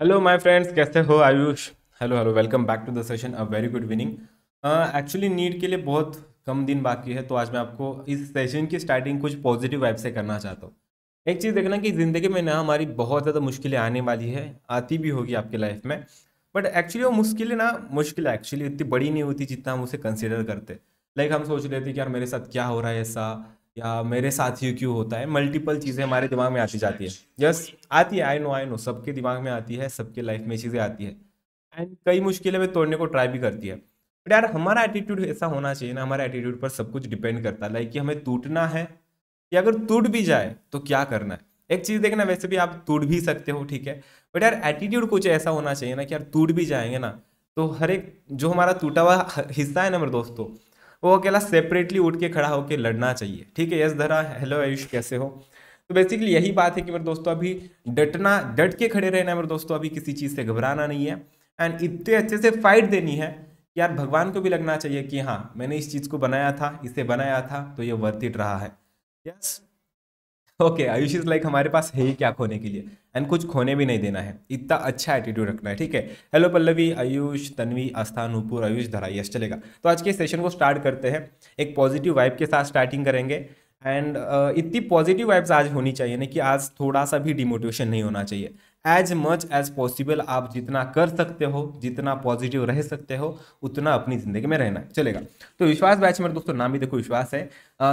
Hello my friends कैसे हो Ayush hello hello welcome back to the session a very good evening actually NEET के लिए बहुत कम दिन बाकी है तो आज मैं आपको इस सेशन की स्टार्टिंग कुछ पॉजिटिव वाइब से करना चाहता हूँ एक चीज़ देखना कि ज़िंदगी में ना हमारी बहुत ज़्यादा मुश्किलें आने वाली है आती भी होगी आपके लाइफ में बट एक्चुअली वो मुश्किलें ना मुश्किल एक्चुअली इतनी बड़ी नहीं होती जितना हम उसे कंसिडर करते लाइक like हम सोच रहे थे कि यार मेरे साथ क्या हो रहा है ऐसा या मेरे साथियों क्यों होता है मल्टीपल चीज़ें हमारे दिमाग में आती जाती है यस yes, आती है आई नो आई नो सबके दिमाग में आती है सबके लाइफ में चीज़ें आती है एंड कई मुश्किलें भी तोड़ने को ट्राई भी करती है बट यार हमारा एटीट्यूड ऐसा होना चाहिए ना हमारा एटीट्यूड पर सब कुछ डिपेंड करता है लाइक कि हमें टूटना है कि अगर टूट भी जाए तो क्या करना है एक चीज़ देखना वैसे भी आप टूट भी सकते हो ठीक है बट यार एटीट्यूड कुछ ऐसा होना चाहिए ना कि यार टूट भी जाएंगे ना तो हर एक जो हमारा टूटा हुआ हिस्सा है ना मेरे दोस्तों वो अकेला सेपरेटली उठ के खड़ा होकर लड़ना चाहिए ठीक है यस धरा हेलो आयुष कैसे हो तो बेसिकली यही बात है कि मेरे दोस्तों अभी डटना डट के खड़े रहना है मेरे दोस्तों अभी किसी चीज़ से घबराना नहीं है एंड इतने अच्छे से फाइट देनी है कि यार भगवान को भी लगना चाहिए कि हाँ मैंने इस चीज़ को बनाया था इसे बनाया था तो ये वर्थ इट रहा है yes yes, okay Ayush is like हमारे पास है ही क्या खोने के लिए एंड कुछ खोने भी नहीं देना है इतना अच्छा एटीट्यूड रखना है ठीक है हेलो पल्लवी आयुष तन्वी आस्था नूपुर आयुष धरा यश चलेगा तो आज के सेशन को स्टार्ट करते हैं एक पॉजिटिव वाइब के साथ स्टार्टिंग करेंगे एंड uh, इतनी पॉजिटिव वाइब्स आज होनी चाहिए ना कि आज थोड़ा सा भी डिमोटिवेशन नहीं होना चाहिए एज मच एज पॉसिबल आप जितना कर सकते हो जितना पॉजिटिव रह सकते हो उतना अपनी जिंदगी में रहना चलेगा तो विश्वास बैच मेरे दोस्तों नाम ही देखो विश्वास है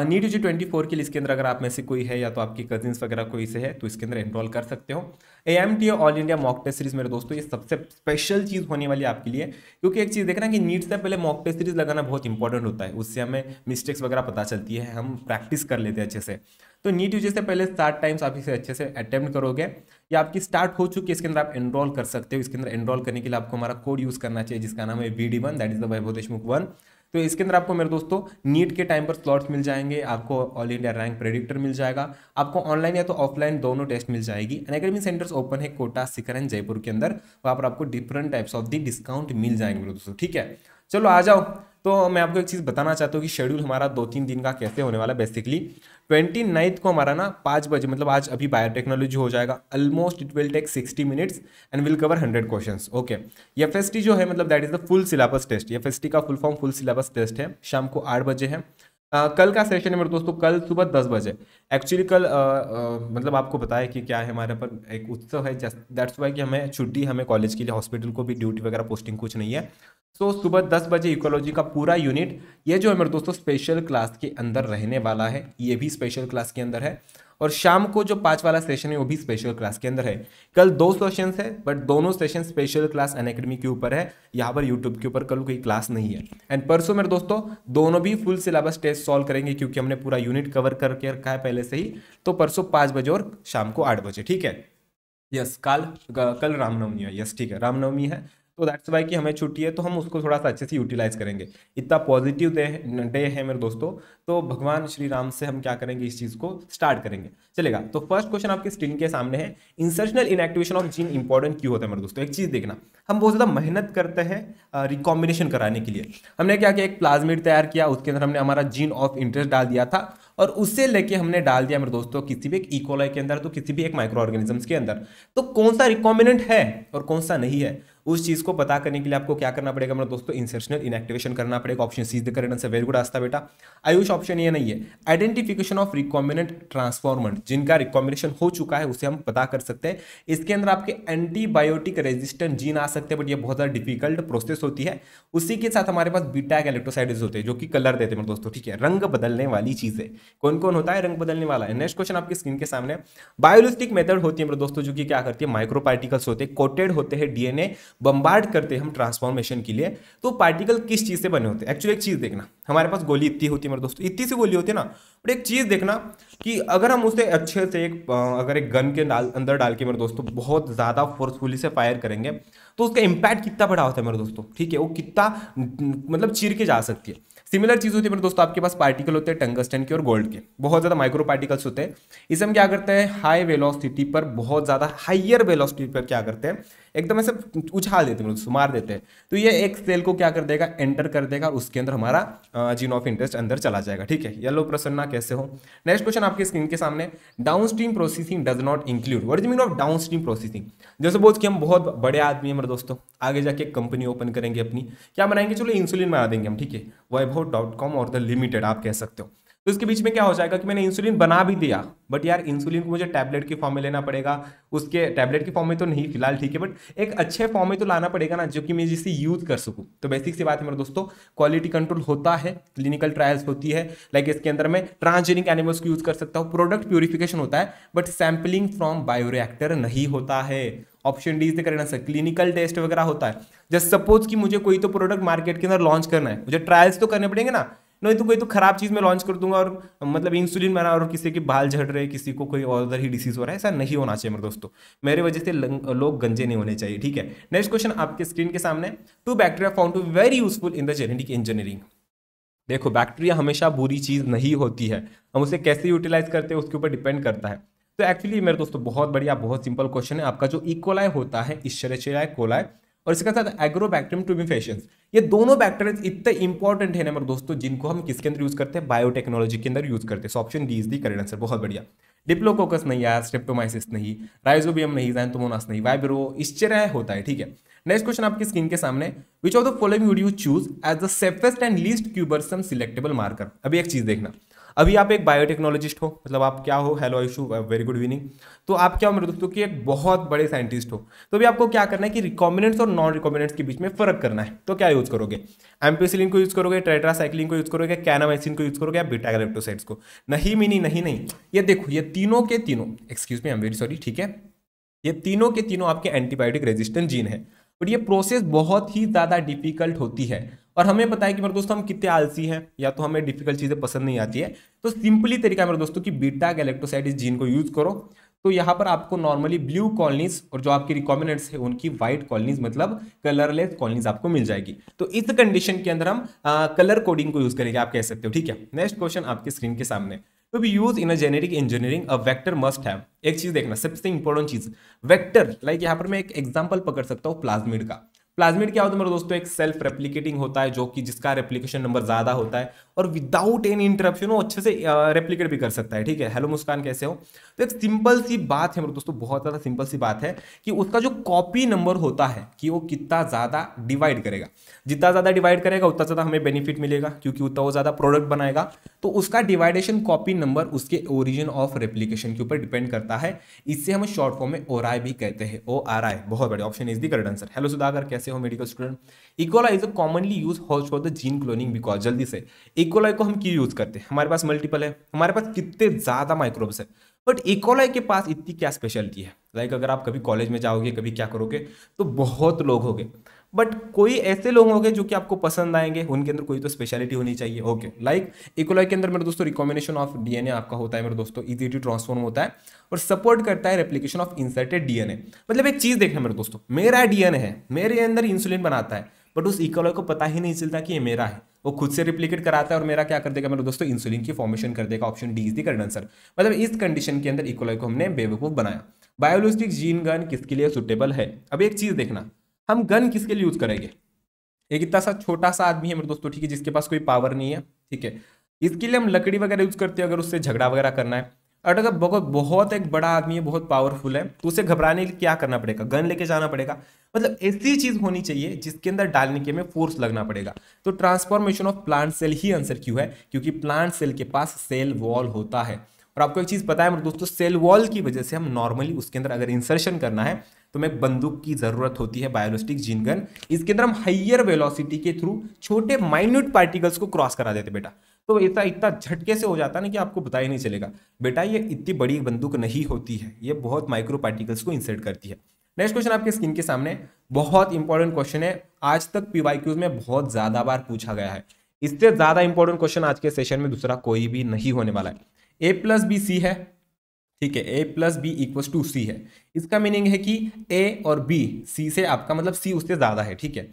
नीट जी ट्वेंटी फोर के लिए इसके अंदर अगर आप में से कोई है या तो आपकी कजिन्स वगैरह कोई से है तो इसके अंदर एनरोल कर सकते हो A M T all India mock test series मेरे दोस्तों ये सबसे स्पेशल चीज़ होने वाली आपके लिए क्योंकि एक चीज़ देखना कि नीट से पहले मॉक टेस्ट सीरीज लगाना बहुत इंपॉर्टेंट होता है उससे हमें मिस्टेक्स वगैरह पता चलती है हम प्रैक्टिस कर लेते हैं अच्छे से तो नीट यू से पहले सात टाइम्स आप इसे अच्छे से अटैम्प्ट करोगे या आपकी स्टार्ट हो चुकी है इसके अंदर आप एनरोल कर सकते हो इसके अंदर एनरोल करने के लिए आपको हमारा कोड यूज़ करना चाहिए जिसका नाम है V D one that is the Vaibhav Deshmukh one तो इसके अंदर आपको मेरे दोस्तों नीट के टाइम पर स्लॉट्स मिल जाएंगे आपको ऑल इंडिया रैंक प्रेडिक्टर मिल जाएगा आपको ऑनलाइन या तो ऑफलाइन दोनों टेस्ट मिल जाएगी अकेडमी सेंटर्स ओपन है कोटा सिकरन जयपुर के अंदर वहाँ पर आपको different types of the discount मिल जाएंगे मेरे दोस्तों ठीक है चलो आ जाओ तो मैं आपको एक चीज़ बताना चाहता हूँ कि शेड्यूल हमारा दो तीन दिन का कैसे होने वाला है बेसिकली ट्वेंटी नाइन्थ को हमारा ना पाँच बजे मतलब आज अभी बायोटेक्नोलॉजी हो जाएगा almost it will take sixty minutes and will cover hundred question okay F जो है मतलब that is the full syllabus test F का full form full syllabus test है शाम को आठ बजे है आ, कल का सेशन है मेरे दोस्तों कल सुबह दस बजे एक्चुअली कल आ, आ, मतलब आपको बताया कि क्या है हमारे पर एक उत्सव है दैट्स वाई कि हमें छुट्टी हमें कॉलेज के लिए हॉस्पिटल को भी ड्यूटी वगैरह पोस्टिंग कुछ नहीं है सो so, सुबह दस बजे इकोलॉजी का पूरा यूनिट ये जो है मेरे दोस्तों स्पेशल क्लास के अंदर रहने वाला है ये भी स्पेशल क्लास के अंदर है और शाम को जो पांच वाला सेशन है वो भी स्पेशल क्लास के अंदर है कल दो सेशन है बट दोनों session special class Unacademy के ऊपर है यहाँ पर यूट्यूब के ऊपर कल कोई क्लास नहीं है एंड परसों मेरे दोस्तों दोनों भी फुल सिलेबस टेस्ट सॉल्व करेंगे क्योंकि हमने पूरा यूनिट कवर करके रखा है पहले से ही तो परसों पाँच बजे और शाम को आठ बजे ठीक है यस कल काल कल रामनवमी है यस ठीक है रामनवमी है तो दैट्स वाई कि हमें छुट्टी है तो हम उसको थोड़ा सा अच्छे से यूटिलाइज करेंगे इतना पॉजिटिव डे डे है मेरे दोस्तों तो भगवान श्री राम से हम क्या करेंगे इस चीज़ को स्टार्ट करेंगे चलेगा तो फर्स्ट क्वेश्चन आपके स्क्रीन के सामने है insertional inactivation of gene important क्यों होता है मेरे दोस्तों एक चीज़ देखना हम बहुत ज़्यादा मेहनत करते हैं रिकॉम्बिनेशन कराने के लिए हमने क्या किया एक प्लाज्मिड तैयार किया उसके अंदर हमने हमारा जीन ऑफ इंटरेस्ट डाल दिया था और उससे लेके हमने डाल दिया मेरे दोस्तों किसी भी एक इकोलाई e. के अंदर तो किसी भी एक माइक्रो ऑर्गेनिजम्स के अंदर तो कौन सा रिकॉम्बिनेंट है और कौन सा नहीं है उस चीज़ को पता करने के लिए आपको क्या करना पड़ेगा मेरा मतलब दोस्तों इंसर्शनल इनएक्टिवेशन करना पड़ेगा option C is the very good Aastha बेटा आयुष ऑप्शन ये नहीं है आइडेंटिफिकेशन ऑफ रिकॉम्बिनेंट ट्रांसफॉर्मेंट जिनका रिकॉम्बिनेशन हो चुका है उसे हम पता कर सकते हैं इसके अंदर आपके एंटीबायोटिक रेजिस्टेंट जीन आ सकते हैं बट ये बहुत ज़्यादा डिफिकल्ट प्रोसेस होती है उसी के साथ हमारे पास बीटा इलेक्ट्रोसाइडिस होते हैं जो कि कलर देते हैं मतलब दोस्तों ठीक है रंग बदलने वाली है कौन कौन होता है रंग बदलने वाला है नेक्स्ट क्वेश्चन आपकी स्क्रीन के सामने बायोलिस्टिक मेथड होती है मतलब दोस्तों जो कि क्या करती है माइक्रो पार्टिकल्स होते हैं कोटेड होते हैं डीएनए बम्बार्ड करते हैं हम ट्रांसफॉर्मेशन के लिए तो पार्टिकल किस चीज़ से बने होते हैं एक्चुअली एक चीज़ देखना हमारे पास गोली इतनी होती है मेरे दोस्तों इतनी सी गोली होती है ना बट एक चीज़ देखना कि अगर हम उसे अच्छे से एक अगर एक गन के डाल अंदर डाल के मेरे दोस्तों बहुत ज़्यादा फोर्सफुली से फायर करेंगे तो उसका इम्पैक्ट कितना बड़ा होता है मेरे दोस्तों ठीक है वो कितना मतलब चीर के जा सकती है सिमिलर चीज़ होती है मेरे दोस्तों आपके पास पार्टिकल होते हैं टंगस्टन के और गोल्ड के बहुत ज़्यादा माइक्रो पार्टिकल्स होते हैं इसे हम क्या करते हैं हाई वेलोसिटी पर बहुत ज़्यादा हाइयर वेलोसिटी पर क्या करते हैं एकदम ऐसे उछाल देते हैं मतलब मार देते हैं तो ये एक सेल को क्या कर देगा एंटर कर देगा और उसके अंदर हमारा जीन ऑफ इंटरेस्ट अंदर चला जाएगा ठीक है येलो प्रसन्ना कैसे हो नेक्स्ट क्वेश्चन आपके स्क्रीन के सामने downstream processing does not include what is mean of downstream processing जैसे बोझ कि हम बहुत बड़े आदमी हैं मेरे दोस्तों आगे जाके कंपनी ओपन करेंगे अपनी क्या बनाएंगे चलो इंसुलिन बना देंगे हम ठीक है वैभव डॉट कॉम और द लिमिटेड आप कह सकते हो तो इसके बीच में क्या हो जाएगा कि मैंने इंसुलिन बना भी दिया बट यार इंसुलिन को मुझे टैबलेट के फॉर्म में लेना पड़ेगा उसके टैबलेट के फॉर्म में तो नहीं फिलहाल ठीक है बट एक अच्छे फॉर्म में तो लाना पड़ेगा ना जो कि मैं जिससे यूज कर सकूँ तो बेसिक सी बात है मेरे दोस्तों क्वालिटी कंट्रोल होता है क्लिनिकल ट्रायल्स होती है लाइक इसके अंदर मैं ट्रांसजेनिक एनिमल्स को यूज कर सकता हूँ प्रोडक्ट प्योरिफिकेशन होता है बट सैम्पलिंग फ्रॉम बायोरिएक्टर नहीं होता है ऑप्शन डी से करना सर क्लिनिकल टेस्ट वगैरह होता है जस्ट सपोज कि मुझे कोई तो प्रोडक्ट मार्केट के अंदर लॉन्च करना है मुझे ट्रायल्स तो करने पड़ेंगे ना नहीं तो कोई तो खराब चीज़ मैं लॉन्च कर दूंगा और मतलब इंसुलिन बना और किसी के बाल झड़ रहे किसी को कोई और उधर ही डिसीज हो रहा है ऐसा नहीं होना चाहिए मेरे दोस्तों मेरे वजह से लोग गंजे नहीं होने चाहिए ठीक है नेक्स्ट क्वेश्चन आपके स्क्रीन के सामने two bacteria found to very useful in the genetic engineering देखो बैक्टीरिया हमेशा बुरी चीज़ नहीं होती है हम उसे कैसे यूटिलाइज करते हैं उसके ऊपर डिपेंड करता है तो एक्चुअली मेरे दोस्तों बहुत बढ़िया बहुत सिंपल क्वेश्चन है आपका जो इकोलाय e. होता है इश्चरेचेराय कोलाय और इसके साथ एग्रोबैक्टरम ट्यूबिफेशन ये दोनों बैक्टेरिया इतने इंपॉर्टेंट है ना मेरे दोस्तों जिनको हम किसके अंदर यूज़ करते हैं बायोटेक्नोलॉजी के अंदर यूज़ करते हैं option D is the current answer बहुत बढ़िया डिप्लोकोकस नहीं आया स्ट्रेप्टोमाइसिस नहीं राइजोबियम नहीं जैनतोमोनास नहीं वाइब्रो इस होता है ठीक है नेक्स्ट क्वेश्चन आपकी स्क्रीन के सामने which of the following would you choose as the safest and least cumbersome selectable marker अभी एक चीज देखना अभी आप एक बायोटेक्नोलॉजिस्ट हो मतलब आप क्या हो hello Ayushu very good evening तो आप क्या हो मेरे मतलब दोस्तों की एक बहुत बड़े साइंटिस्ट हो तो अभी आपको क्या करना है कि रिकॉमिनेंट्स और नॉन रिकॉमिनेंट्स के बीच में फर्क करना है तो क्या यूज़ करोगे एम्पेसिलिन को यूज़ करोगे ट्रेट्रासाइक्लिन को यूज़ करोगे कैनामाइसिन को यूज़ करोगे या बीटा को नहीं मिनी नहीं नहीं ये देखो ये तीनों के तीनों excuse me am very sorry ठीक है ये तीनों के तीनों आपके एंटीबायोटिक रेजिस्टेंट जीन है बट ये प्रोसेस बहुत ही ज़्यादा डिफिकल्ट होती है और हमें पता है कि मेरे दोस्तों हम कितने आलसी हैं या तो हमें डिफिकल्ट चीज़ें पसंद नहीं आती तो है तो सिंपली तरीका मेरे दोस्तों कि बीटा गैलेक्टोसाइड इस जीन को यूज़ करो तो यहाँ पर आपको नॉर्मली ब्लू कॉलोनीज और जो आपकी रिकॉमेंडेंट्स है उनकी व्हाइट कॉलोनीज मतलब कलरलेस कॉलोनीज आपको मिल जाएगी तो इस कंडीशन के अंदर हम आ, कलर कोडिंग को यूज़ करेंगे आप कह सकते हो ठीक है नेक्स्ट क्वेश्चन आपके स्क्रीन के सामने तो be use in a genetic engineering a vector must have एक चीज़ देखना सबसे इंपॉर्टेंट चीज़ वेक्टर लाइक यहाँ पर मैं एक एग्जाम्पल पकड़ सकता हूँ प्लाज्मिड का प्लाज्मिड क्या होता है मेरे दोस्तों एक सेल्फ रेप्लीकेटिंग होता है जो कि जिसका रेप्लीकेशन नंबर ज़्यादा होता है और विदाउट एनी इंटरप्शन वो अच्छे से रेप्लीकेट भी कर सकता है ठीक है हेलो मुस्कान कैसे हो तो एक सिंपल सी बात है मेरे दोस्तों बहुत ज़्यादा सिंपल सी बात है कि उसका जो कॉपी नंबर होता है कि वो कितना ज़्यादा डिवाइड करेगा जितना ज़्यादा डिवाइड करेगा उतना ज़्यादा हमें बेनिफिट मिलेगा क्योंकि उतना वो ज़्यादा प्रोडक्ट बनाएगा तो उसका डिवाइडेशन कॉपी नंबर उसके ओरिजिन ऑफ रेप्लीकेशन के ऊपर डिपेंड करता है इससे हम शॉर्ट फॉर्म में ओराय भी कहते हैं ओ आर आई बहुत बड़े option is the correct answer hello Sudhakar कैसे कैसे हो medical student E coli is a commonly use host for the gene cloning because जल्दी से इकोला को हम क्यों यूज करते हैं हमारे पास मल्टीपल है हमारे पास कितने ज्यादा माइक्रोब्स है बट इकोलाई के पास इतनी क्या स्पेशलिटी है लाइक like अगर आप कभी कॉलेज में जाओगे कभी क्या करोगे तो बहुत लोग होगे बट कोई ऐसे लोग होंगे जो कि आपको पसंद आएंगे उनके अंदर कोई तो स्पेशलिटी होनी चाहिए ओके लाइक इकोलॉय के अंदर मेरे दोस्तों रिकॉम्बिनेशन ऑफ डीएनए आपका होता है मेरे दोस्तों इजी टू ट्रांसफॉर्म होता है और सपोर्ट करता है रेप्लीकेशन ऑफ इंसर्टेड डीएनए मतलब एक चीज देखना मेरे दोस्तों मेरा डीएनए है मेरे अंदर इंसुलिन बनाता है बट उस इकोलॉय को पता ही नहीं चलता कि ये मेरा है वो खुद से रिप्लीकेट कराता है और मेरा क्या कर देगा मेरे दोस्तों इंसुलिन की फॉर्मेशन कर देगा option D is the correct answer मतलब इस कंडीशन के अंदर इकोलॉय को हमने बेवकूफ बनाया बायोलॉजिक जीन गन किसके लिए सुटेबल है अब एक चीज देखना हम गन किसके लिए यूज करेंगे एक इतना सा छोटा सा आदमी है मेरे दोस्तों ठीक है जिसके पास कोई पावर नहीं है ठीक है इसके लिए हम लकड़ी वगैरह यूज करते हैं अगर उससे झगड़ा वगैरह करना है और अगर बहुत बहुत एक बड़ा आदमी है बहुत पावरफुल है तो उसे घबराने के लिए क्या करना पड़ेगा गन लेके जाना पड़ेगा मतलब ऐसी चीज होनी चाहिए जिसके अंदर डालने के में फोर्स लगना पड़ेगा तो ट्रांसफॉर्मेशन ऑफ प्लांट सेल ही आंसर क्यों है क्योंकि प्लांट सेल के पास सेल वॉल होता है और आपको एक चीज पता है मेरे दोस्तों सेल वॉल की वजह से हम नॉर्मली उसके अंदर अगर इंसर्शन करना है तो हमें बंदूक की ज़रूरत होती है बायोलिस्टिक जिनगन इसके अंदर हम हाइयर वेलोसिटी के थ्रू छोटे माइन्यूट पार्टिकल्स को क्रॉस करा देते बेटा तो इतना इतना झटके से हो जाता ना कि आपको पता ही नहीं चलेगा बेटा ये इतनी बड़ी बंदूक नहीं होती है ये बहुत माइक्रो पार्टिकल्स को इंसर्ट करती है नेक्स्ट क्वेश्चन आपके स्किन के सामने बहुत इंपॉर्टेंट क्वेश्चन है आज तक पीवाईक्यूज में बहुत ज़्यादा बार पूछा गया है इससे ज़्यादा इंपॉर्टेंट क्वेश्चन आज के सेशन में दूसरा कोई भी नहीं होने वाला है ए प्लस बी सी है ठीक है A plus B equals to C है इसका मीनिंग है कि ए और बी सी से आपका मतलब सी उससे ज़्यादा है ठीक है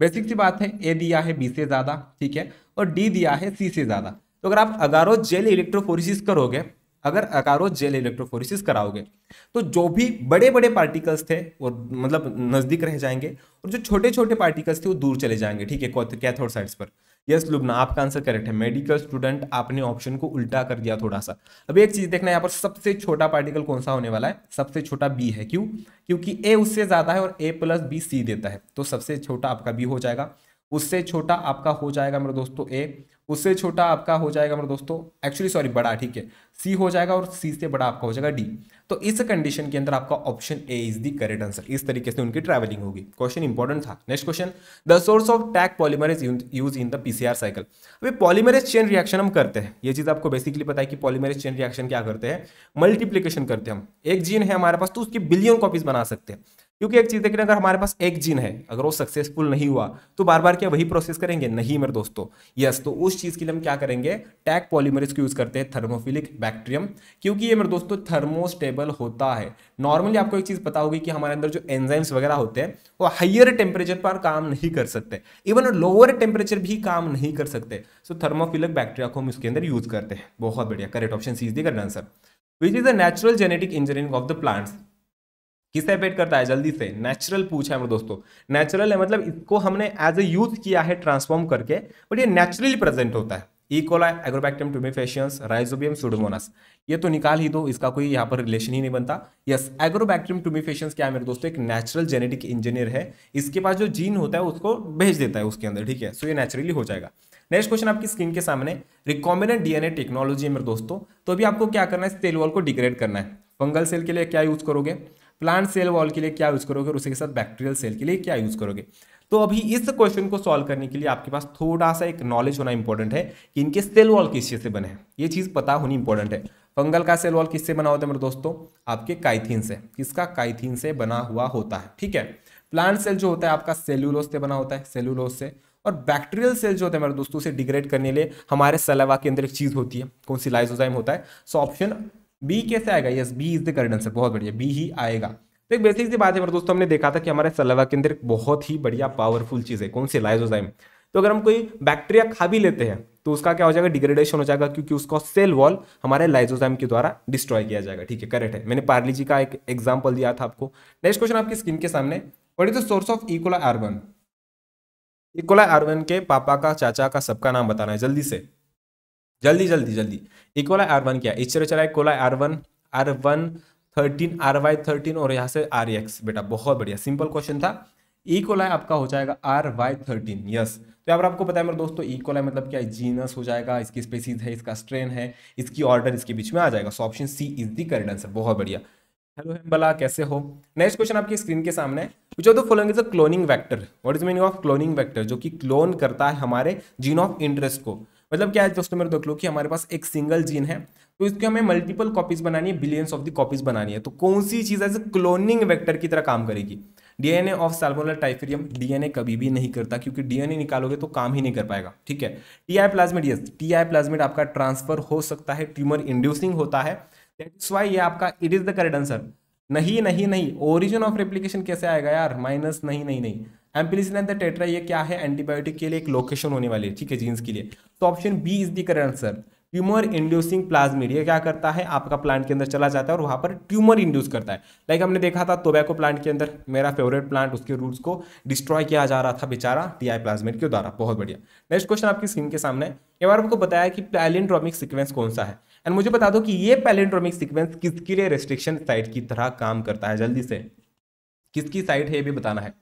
बेसिक सी बात है ए दिया है बी से ज़्यादा ठीक है और डी दिया है सी से ज़्यादा तो अगर आप अगारो जेल इलेक्ट्रोफोरिस करोगे अगर अकारो जेल इलेक्ट्रोफोरिस कराओगे तो जो भी बड़े बड़े पार्टिकल्स थे वो मतलब नज़दीक रह जाएंगे और जो छोटे छोटे पार्टिकल्स थे वो दूर चले जाएंगे ठीक है कैथोड साइड्स पर यस लुबना आपका आंसर करेक्ट है मेडिकल स्टूडेंट आपने ऑप्शन को उल्टा कर दिया थोड़ा सा अब एक चीज देखना यहाँ पर सबसे छोटा पार्टिकल कौन सा होने वाला है सबसे छोटा बी है क्यों क्योंकि ए उससे ज्यादा है और ए प्लस बी सी देता है तो सबसे छोटा आपका बी हो जाएगा उससे छोटा आपका हो जाएगा मेरे दोस्तों ए उससे छोटा आपका हो जाएगा मेरे दोस्तों एक्चुअली सॉरी बड़ा ठीक है सी हो जाएगा और सी से बड़ा आपका हो जाएगा डी तो इस कंडीशन के अंदर आपका option A is the correct answer इस तरीके से उनकी ट्रैवलिंग होगी क्वेश्चन इंपॉर्टेंट था next question the source of Taq polymerase use in the PCR cycle अभी पॉलीमरेज चेन रिएक्शन हम करते हैं ये चीज आपको बेसिकली पता है कि पॉलीमरेज चेन रिएक्शन क्या करते हैं मल्टीप्लीकेशन करते हैं हम एक जीन है हमारे पास तो उसकी बिलियन कॉपीज बना सकते हैं क्योंकि एक चीज़ देखिए अगर हमारे पास एक जीन है अगर वो सक्सेसफुल नहीं हुआ तो बार बार क्या वही प्रोसेस करेंगे नहीं मेरे दोस्तों यस तो उस चीज़ के लिए हम क्या करेंगे टैग पॉलीमरेज को यूज़ करते हैं थर्मोफिलिक बैक्टीरियम क्योंकि ये मेरे दोस्तों थर्मोस्टेबल होता है नॉर्मली आपको एक चीज़ पता होगी कि हमारे अंदर जो एंजाइम्स वगैरह होते हैं वो हाइयर टेम्परेचर पर काम नहीं कर सकते इवन लोअर टेम्परेचर भी काम नहीं कर सकते सो थर्मोफिलिक बैक्टीरिया को हम इसके अंदर यूज़ करते हैं बहुत बढ़िया correct option C is is the answer which is the natural genetic engineering of the plants किसे पेट करता है जल्दी से नेचुरल पूछा है मेरे दोस्तों नेचुरल है मतलब इसको हमने एज ए यूज किया है ट्रांसफॉर्म करके बट ये नेचुरली प्रेजेंट होता है इकोला एग्रोबैक्टम टूमिफेशियंस राइजोबियम सुडोमोनस ये तो निकाल ही दो इसका कोई यहाँ पर रिलेशन ही नहीं बनता यस एग्रोबैक्टम टूमिफेशियंस क्या है मेरे दोस्तों एक नेचुरल जेनेटिक इंजीनियर है इसके पास जो जीन होता है उसको भेज देता है उसके अंदर ठीक है सो ये नेचुरली हो जाएगा नेक्स्ट क्वेश्चन आपकी स्क्रीन के सामने रिकॉम्बिनेंट डीएनए टेक्नोलॉजी है मेरे दोस्तों तो अभी आपको क्या करना है सेल वॉल को डिग्रेड करना है फंगल सेल के लिए क्या यूज करोगे प्लांट सेल वॉल के लिए क्या यूज़ करोगे और उसके साथ बैक्टीरियल सेल के लिए क्या यूज़ करोगे तो अभी इस क्वेश्चन को सॉल्व करने के लिए आपके पास थोड़ा सा एक नॉलेज होना इंपॉर्टेंट है कि इनके सेल वॉल किस चीज़ से बने हैं ये चीज़ पता होनी इंपॉर्टेंट है फंगल का सेल वॉल किससे बना होता है मेरे दोस्तों आपके काइथिन से किसका काइथीन से बना हुआ होता है ठीक है प्लांट सेल जो होता है आपका सेल्यूलोज से बना होता है सेल्यूलोस से और बैक्टीरियल सेल जो होता है मेरे दोस्तों से डिग्रेड करने लिए हमारे सलावा के अंदर एक चीज़ होती है कौन सी लाइजोजाइम होता है सो ऑप्शन बी कैसे आएगा yes B is the current answer बहुत बढ़िया बी ही आएगा तो एक बेसिक सी बात है दोस्तों हमने देखा था कि हमारे सलवा के अंदर बहुत ही बढ़िया पावरफुल चीज़ है कौन सी लाइजोजाइम तो अगर हम कोई बैक्टीरिया खा भी लेते हैं तो उसका क्या हो जाएगा डिग्रेडेशन हो जाएगा क्योंकि उसका सेल वॉल हमारे लाइजोजाइम के द्वारा डिस्ट्रॉय किया जाएगा ठीक है करेक्ट है मैंने पार्ली जी का एक एग्जाम्पल दिया था आपको नेक्स्ट क्वेश्चन आपकी स्किन के सामने what is the source of E coli आर्बन इकोला आर्बन के पापा का चाचा का सबका नाम बताना है जल्दी से जल्दी जल्दी जल्दी एक वाला आर वन क्या इस तरह चला E coli R one R one thirteen R Y thirteen और यहाँ से आर एक्स बेटा बहुत बढ़िया सिंपल क्वेश्चन था इकोलाई e आपका हो जाएगा आर वाई थर्टीन यस तो यहाँ पर आपको पता है मेरे दोस्तों इकोलाई e मतलब क्या जीनस हो जाएगा इसकी स्पेसीज है इसका स्ट्रेन है इसकी ऑर्डर इसके बीच में आ जाएगा so option C is the correct answer बहुत बढ़िया हेलो हेम्बला कैसे हो नेक्स्ट क्वेश्चन आपकी स्क्रीन के सामने which of the following is a cloning vector what is meaning of cloning vector जो कि क्लोन करता है हमारे जीन ऑफ इंटरेस्ट को मतलब क्या है दोस्तों मेरे देख लो कि हमारे पास एक सिंगल जीन है तो इसकी हमें मल्टीपल कॉपीज बनानी है बिलियंस ऑफ द कॉपीज बनानी है तो कौन सी चीज़ ऐसे क्लोनिंग वेक्टर की तरह काम करेगी DNA of Salmonella typhimurium DNA कभी भी नहीं करता क्योंकि डीएनए निकालोगे तो काम ही नहीं कर पाएगा ठीक है T I plasmid yes T I plasmid आपका ट्रांसफर हो सकता है ट्यूमर इंड्यूसिंग होता है दैट्स इज वाई ये आपका it is the correct answer नहीं नहीं नहीं ओरिजिन ऑफ रेप्लीकेशन कैसे आएगा यार माइनस नहीं नहीं नहीं एंड द टेट्रा ये क्या है एंटीबायोटिक के लिए एक लोकेशन होने वाली है ठीक है जीन्स के लिए तो option B is the current answer tumour inducing plasmid ये क्या करता है आपका प्लांट के अंदर चला जाता है और वहाँ पर ट्यूमर इंड्यूस करता है लाइक हमने देखा था टोबैको प्लांट के अंदर मेरा फेवरेट प्लांट उसके रूट्स को डिस्ट्रॉय किया जा रहा था बेचारा टी आई प्लाज्मिड के द्वारा बहुत बढ़िया नेक्स्ट क्वेश्चन आपकी स्क्रीन के सामने एक बार आपको बताया कि पैलिंड्रोमिक सिक्वेंस कौन सा है एंड मुझे बता दो कि ये पैलिंड्रोमिक सिक्वेंस किसके लिए रेस्ट्रिक्शन साइट की तरह काम करता है जल्दी से किसकी साइट है ये भी बताना है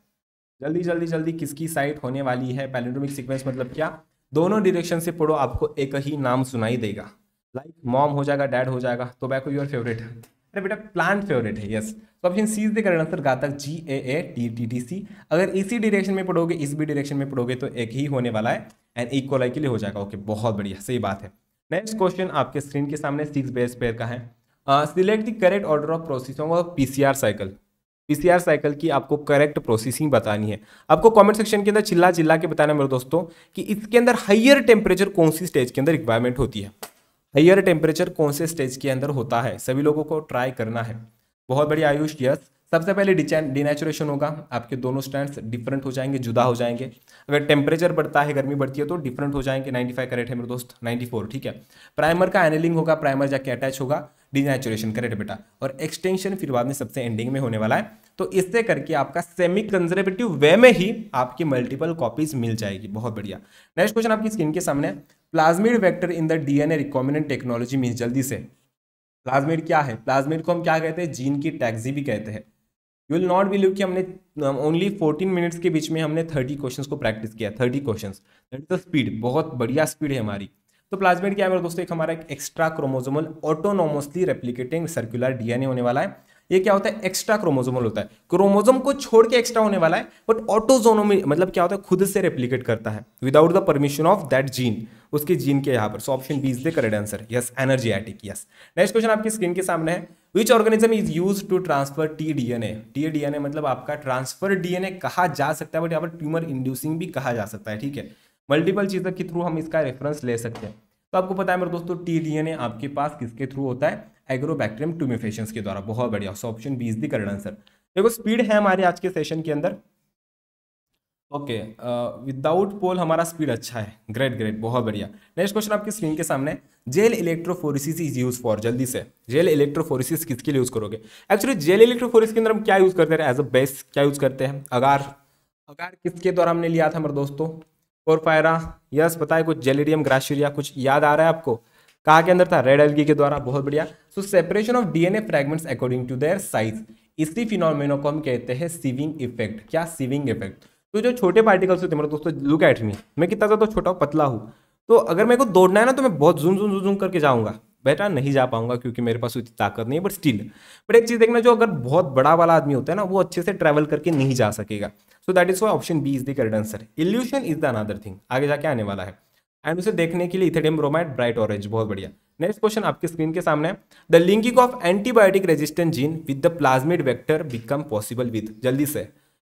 जल्दी जल्दी जल्दी किसकी साइट होने वाली है पैलेंड्रोमिक सीक्वेंस मतलब क्या दोनों डिरेक्शन से पढ़ो आपको एक ही नाम सुनाई देगा लाइक like, मॉम हो जाएगा डैड हो जाएगा तो टोबैको योर फेवरेट है अरे बेटा प्लांट फेवरेट है यस तो option C is correct answer घातक G A A T T T C अगर इसी डिरेक्शन में पढ़ोगे इस भी डिरेक्शन में पढ़ोगे तो एक ही होने वाला है एंड इक्वलाई के लिए हो जाएगा ओके बहुत बढ़िया सही बात है नेक्स्ट क्वेश्चन आपके स्क्रीन के सामने सिक्स बेस पेयर का है select the correct order of processing of P cycle PCR cycle की आपको करेक्ट प्रोसेसिंग बतानी है आपको कमेंट सेक्शन के अंदर चिल्ला चिल्ला के बताना मेरे दोस्तों कि इसके अंदर हाइयर टेम्परेचर कौन सी स्टेज के अंदर रिक्वायरमेंट होती है हाइयर टेम्परेचर कौन से स्टेज के अंदर होता है सभी लोगों को ट्राई करना है बहुत बड़ी आयुष यस सबसे पहले डिनेचुरेशन होगा आपके दोनों स्टैंड डिफरेंट हो जाएंगे जुदा हो जाएंगे अगर टेम्परेचर बढ़ता है गर्मी बढ़ती है तो डिफरेंट हो जाएंगे 95 फाइव करेट है मेरे दोस्त 94 ठीक है प्राइमर का एनलिंग होगा प्राइमर जाके अटैच होगा डिनेचुरेशन का रेट बेटा और एक्सटेंशन फिर बाद में सबसे एंडिंग में होने वाला है तो इससे करके आपका सेमी कंजर्वेटिव वे में ही आपकी मल्टीपल कॉपीज मिल जाएगी बहुत बढ़िया नेक्स्ट क्वेश्चन आपकी स्क्रीन के सामने plasmid vector in the DNA recombinant technology mean जल्दी से प्लाज्मिड क्या है प्लाज्मिड को हम क्या कहते हैं जीन की टैक्सी भी कहते हैं यू विल नॉट बिलीव कि हमने ओनली फोर्टीन मिनट्स के बीच में हमने थर्टी क्वेश्चन को प्रैक्टिस किया thirty question that is the speed बहुत बढ़िया स्पीड है हमारी तो प्लाज्मेट क्या है दोस्तों एक हमारा एक extra chromosomal autonomously replicating circular DNA होने वाला है ये क्या होता है एक्स्ट्रा क्रोमोजोमल होता है क्रोमोजोम को छोड़ के एक्स्ट्रा होने वाला है बट ऑटोजोनोमी मतलब क्या होता है खुद से रेप्लीकेट करता है without the permission of that gene उसके जीन के यहाँ पर so option B is the correct answer yes energetic yes next question आपकी स्क्रीन के सामने है which organism is use to transfer T D N A T D N A मतलब आपका ट्रांसफर डीएनए कहा जा सकता है बट यहाँ पर ट्यूमर इंड्यूसिंग भी कहा जा सकता है ठीक है मल्टीपल चीज़ों के थ्रू हम इसका रेफरेंस ले सकते हैं तो आपको पता है मेरे दोस्तों टी डी एन ए आपके पास किसके थ्रू होता है एग्रोबैक्टेरियम ट्यूमिफेशन के द्वारा बहुत बढ़िया so option B is the correct answer देखो स्पीड है हमारे आज के सेशन के अंदर ओके विदाउट पोल हमारा स्पीड अच्छा है ग्रेट ग्रेट बहुत बढ़िया नेक्स्ट क्वेश्चन आपकी स्क्रीन के सामने gel electrophoresis is use for जल्दी से जेल इलेक्ट्रोफोरिसिस किसके लिए यूज करोगे एक्चुअली जेल इलेक्ट्रोफोरिस के अंदर हम क्या यूज करते हैं एज अ बेस क्या यूज करते हैं अगार अगार किसके द्वारा हमने लिया था मेरे दोस्तों पोरपायरा यस बताए कुछ जेलिडियम ग्राशीरिया कुछ याद आ रहा है आपको कहा के अंदर था रेड एल्गी के द्वारा बहुत बढ़िया so separation of DNA fragments according to their size इसी फिनोमिनो को हम कहते हैं सीविंग इफेक्ट क्या सीविंग इफेक्ट तो जो छोटे पार्टिकल्स होते हैं मेरे मतलब दोस्तों लुक एट मी मैं कितना ज़्यादा तो छोटा हूँ पतला हूँ तो अगर मेरे को दौड़ना है ना तो मैं बहुत जूम जूम जूम करके जाऊंगा बेटा नहीं जा पाऊंगा क्योंकि मेरे पास उतनी ताकत नहीं है बट स्टिल बट एक चीज़ देखना जो अगर बहुत बड़ा वाला आदमी होता है ना वो अच्छे से ट्रैवल करके नहीं जा सकेगा so that is why option B is the correct answer elution is the another thing आगे जाके आने वाला है एंड उसे देखने के लिए इथेडियम ब्रोमाइड ब्राइट ऑरेंज बहुत बढ़िया नेक्स्ट क्वेश्चन आपके स्क्रीन के सामने the linking of antibiotic resistant gene with the plasmid vector become possible with जल्दी से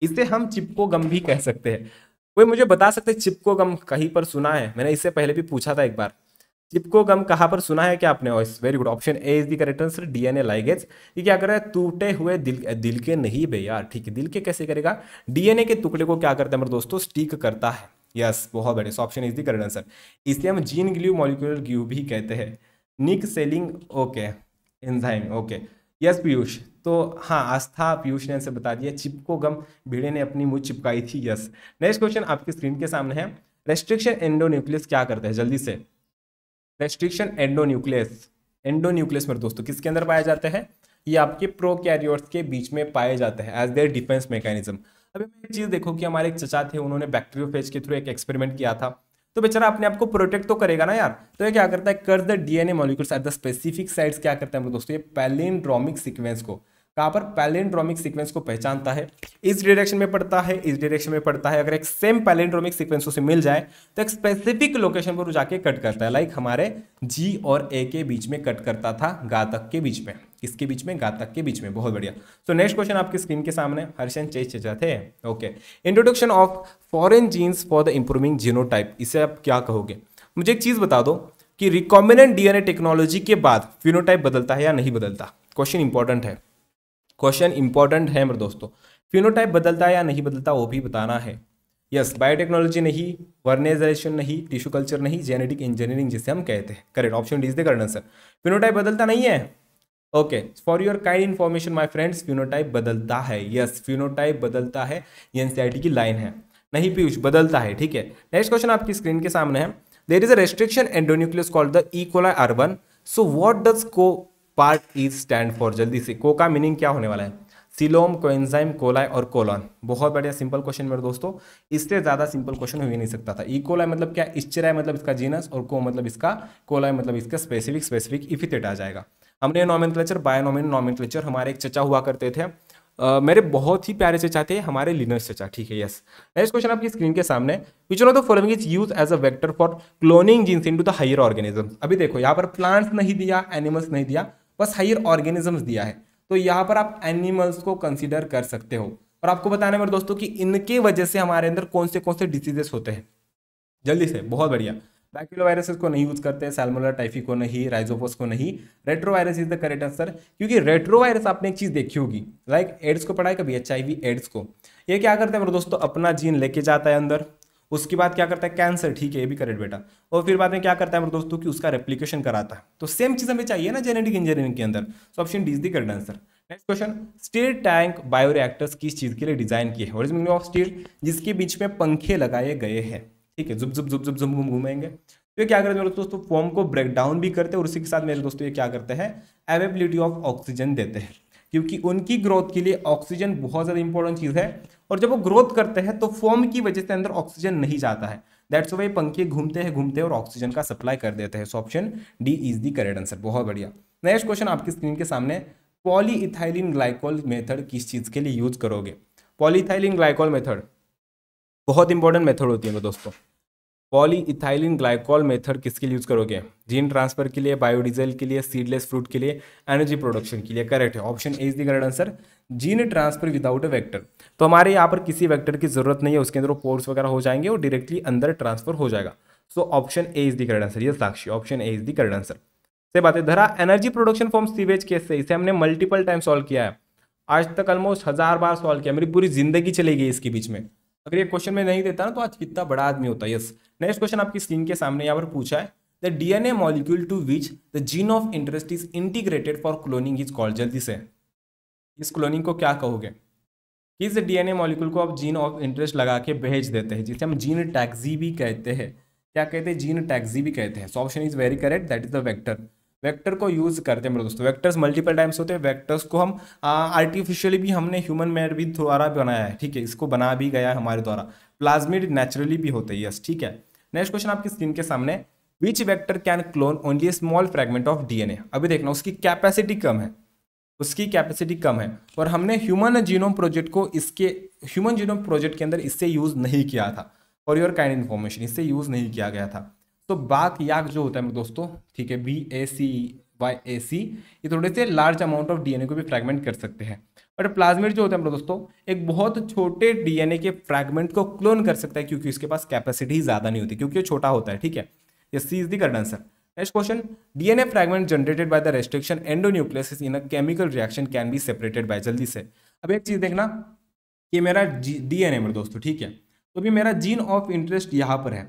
इसे हम चिपको गम भी कह सकते हैं कोई मुझे बता सकते चिपको गम कहीं पर सुना है मैंने इससे पहले भी पूछा था एक बार चिपको गम कहाँ पर सुना है क्या आपने very good option A is the correct answer DNA ligase ये क्या कर रहा है टूटे हुए दिल दिल के नहीं बे यार ठीक है दिल के कैसे करेगा डीएनए के टुकड़े को क्या करता है मेरे दोस्तों स्टिक करता है यस yes, बहुत बड़े option is the correct answer इसलिए हम जीन ग्ल्यू मॉलिकुलर ग्यू भी कहते हैं nick sealing okay enzyme okay yes Piyush तो हाँ आस्था पीयूष ने आंसर बता दिया चिपको गम भीड़े ने अपनी मुँह चिपकाई थी यस नेक्स्ट क्वेश्चन आपकी स्क्रीन के सामने है रेस्ट्रिक्शन एंडोन्यूक्लियस क्या करते हैं जल्दी से रेस्ट्रिक्शन एंडोन्यूक्लियस एंडोन्यूक्लियस मेरे दोस्तों किसके अंदर पाया जाता है ये आपके प्रोकैरियोट्स के बीच में पाए जाते हैं एज देयर डिफेंस मैकेनिज्म अभी मैं एक चीज़ देखो कि हमारे एक चचा थे उन्होंने बैक्टीरियोफेज के थ्रू एक एक्सपेरिमेंट किया था तो बेचारा अपने आप को प्रोटेक्ट तो करेगा ना यार तो ये क्या करता है cuts the DNA molecules at the specific sites क्या करता है दोस्तों ये पैलिनड्रोमिक सीक्वेंस को कहाँ पर पैलेंड्रोमिक सीक्वेंस को पहचानता है इस डायरेक्शन में पड़ता है इस डायरेक्शन में पड़ता है अगर एक सेम पैलेंड्रोमिक सीक्वेंस उसे मिल जाए तो एक स्पेसिफिक लोकेशन पर जाके कट करता है लाइक हमारे जी और ए के बीच में कट करता था गातक के बीच में किसके बीच में गातक के बीच में बहुत बढ़िया सो नेक्स्ट क्वेश्चन आपकी स्क्रीन के सामने हर्षन चेचा थे okay introduction of foreign genes for the improving genotype इसे आप क्या कहोगे मुझे एक चीज़ बता दो कि रिकॉम्बिनेंट डीएनए टेक्नोलॉजी के बाद फिनोटाइप बदलता है या नहीं बदलता क्वेश्चन इंपॉर्टेंट है क्वेश्चन इंपॉर्टेंट है मेरे दोस्तों फिनोटाइप बदलता है या नहीं बदलता वो भी बताना है यस बायोटेक्नोलॉजी नहीं वर्नेजेशन नहीं टिश्यू कल्चर नहीं जेनेटिक इंजीनियरिंग जिसे हम कहते हैं correct option D is the sir phenotype बदलता नहीं है okay for your kind information my friends phenotype बदलता है यस yes, फिनोटाइप बदलता है एनसीईआरटी की लाइन है नहीं पीयूष बदलता है ठीक है नेक्स्ट क्वेश्चन आपकी स्क्रीन के सामने है there is a restriction endonuclease called the E coli R one so what does को पार्ट ई स्टैंड फॉर जल्दी से को का मीनिंग क्या होने वाला है सिलोम कोएंजाइम कोलाय और कोलॉन बहुत बढ़िया सिंपल क्वेश्चन मेरे दोस्तों इससे ज़्यादा सिंपल क्वेश्चन हो ही नहीं सकता था ई मतलब क्या इश्चराय मतलब इसका जीनस और को मतलब इसका कोलाय मतलब इसका स्पेसिफिक स्पेसिफिक इफिटेट आ जाएगा हमने नॉमिन क्लेचर बायोनॉमिन नॉमिन क्लेचर हमारे एक चचा हुआ करते थे Uh, मेरे बहुत ही प्यारे चचा थे हमारे लिनर्स चचा ठीक है यस नेक्स्ट क्वेश्चन आपकी स्क्रीन के सामने which of the following is use as a vector for cloning genes in to the higher organism अभी देखो यहाँ पर प्लांट्स नहीं दिया एनिमल्स नहीं दिया बस हायर ऑर्गेनिजम्स दिया है तो यहाँ पर आप एनिमल्स को कंसिडर कर सकते हो और आपको बताने मेरे दोस्तों कि इनके वजह से हमारे अंदर कौन से कौन से डिसीजेस होते हैं जल्दी से बहुत बढ़िया बैक्टीरियल वायरसेस को नहीं यूज करते सैलमोला टाइफी को नहीं राइजोपोस को नहीं retrovirus is the correct answer क्योंकि रेट्रो वायरस आपने एक चीज देखी होगी लाइक एड्स को पढ़ाए कभी एच एड्स को ये क्या करते हैं मेरे दोस्तों अपना जीन लेके जाता है अंदर उसके बाद क्या करता है कैंसर ठीक है ये भी करेक्ट बेटा और फिर बाद में क्या करता है मेरे दोस्तों कि उसका रेप्लीकेशन कराता है तो सेम चीज़ हमें चाहिए ना जेनेटिक इंजीनियरिंग के अंदर so option D is the correct answer next question steel tank bioreactors किस चीज़ के लिए डिजाइन किए हैं ओरिजिन ऑफ स्टील जिसके बीच में पंखे लगाए गए हैं ठीक है जुब जुब जुब जुब जुब घूमेंगे तो ये क्या करते हैं मेरे दोस्तों फॉर्म को ब्रेक डाउन भी करते हैं और उसी के साथ मेरे दोस्तों ये क्या करते हैं अवेबिलिटी ऑफ ऑक्सीजन देते हैं क्योंकि उनकी ग्रोथ के लिए ऑक्सीजन बहुत ज़्यादा इंपॉर्टेंट चीज़ है और जब वो ग्रोथ करते हैं तो फॉर्म की वजह से अंदर ऑक्सीजन नहीं जाता है दैट्स वे पंखे घूमते हैं घूमते हैं और ऑक्सीजन का सप्लाई कर देते हैं so option D is the correct answer बहुत बढ़िया नेक्स्ट क्वेश्चन आपकी स्क्रीन के सामने पॉलीइथाइलिन ग्लाइकोल मेथड किस चीज़ के लिए यूज करोगे पॉलीथाइलिन ग्लाइकोल मेथड बहुत इंपॉर्टेंट मेथड होती है दोस्तों पॉलीइथाइलिन ग्लाइकॉल मेथड किसके लिए यूज़ करोगे जीन ट्रांसफर के लिए बायोडीजल के लिए सीडलेस फ्रूट के लिए एनर्जी प्रोडक्शन के लिए करेक्ट है option A is the correct answer gene transfer without a vector तो हमारे यहाँ पर किसी वेक्टर की जरूरत नहीं है उसके अंदर पोर्स वगैरह हो जाएंगे और डायरेक्टली अंदर ट्रांसफर हो जाएगा so option A is the correct answer ये Sakshi option A is the correct answer से बात है धरा energy production form sewage case इसे हमने मल्टीपल टाइम सॉल्व किया है आज तक ऑलमोस्ट हजार बार सॉल्व किया मेरी पूरी जिंदगी चली गई इसके बीच में अगर ये क्वेश्चन में नहीं देता ना तो आज कितना बड़ा आदमी होता है यस नेक्स्ट क्वेश्चन आपकी स्क्रीन के सामने यहाँ पर पूछा है the DNA molecule to which the gene of interest is integrated for cloning is called जल्दी से इस क्लोनिंग को क्या कहोगे किस डीएनए मॉलिक्यूल को आप जीन ऑफ इंटरेस्ट लगा के भेज देते हैं जिसे हम जीन टैक्सी भी कहते हैं क्या कहते हैं जीन टैक्सी भी कहते हैं so option is very correct that is the vector vector को यूज़ करते हैं मेरे दोस्तों वेक्टर्स मल्टीपल टाइम्स होते हैं वेक्टर्स को हम आर्टिफिशियली भी हमने ह्यूमन मेड भी द्वारा बनाया है ठीक है इसको बना भी गया है हमारे द्वारा प्लाज्मिड नेचुरली भी होते हैं यस ठीक है नेक्स्ट क्वेश्चन आपकी स्क्रीन के सामने which vector can clone only small fragment of DNA अभी देखना उसकी कैपेसिटी कम है उसकी कैपेसिटी कम है और हमने ह्यूमन जीनोम प्रोजेक्ट को इसके ह्यूमन जीनोम प्रोजेक्ट के अंदर इससे यूज़ नहीं किया था और योर काइंड इन्फॉर्मेशन इससे यूज़ नहीं किया गया था तो बात याक जो होता है दोस्तों ठीक है बी ए सी वाई ए सी ये थोड़े से लार्ज अमाउंट ऑफ डीएनए को भी फ्रेगमेंट कर सकते हैं बट प्लाज्मिड जो होते हैं दोस्तों एक बहुत छोटे डीएनए के फ्रैगमेंट को क्लोन कर सकता है क्योंकि उसके पास कैपेसिटी ज़्यादा नहीं होती क्योंकि वो छोटा होता है ठीक है yes C is the correct answer next question DNA fragment generated by the restriction endonuclease in a chemical reaction can be separated by जल्दी से अब एक चीज़ देखना ये मेरा डीएनए मेरे दोस्तों ठीक है तो अभी मेरा जीन ऑफ इंटरेस्ट यहाँ पर है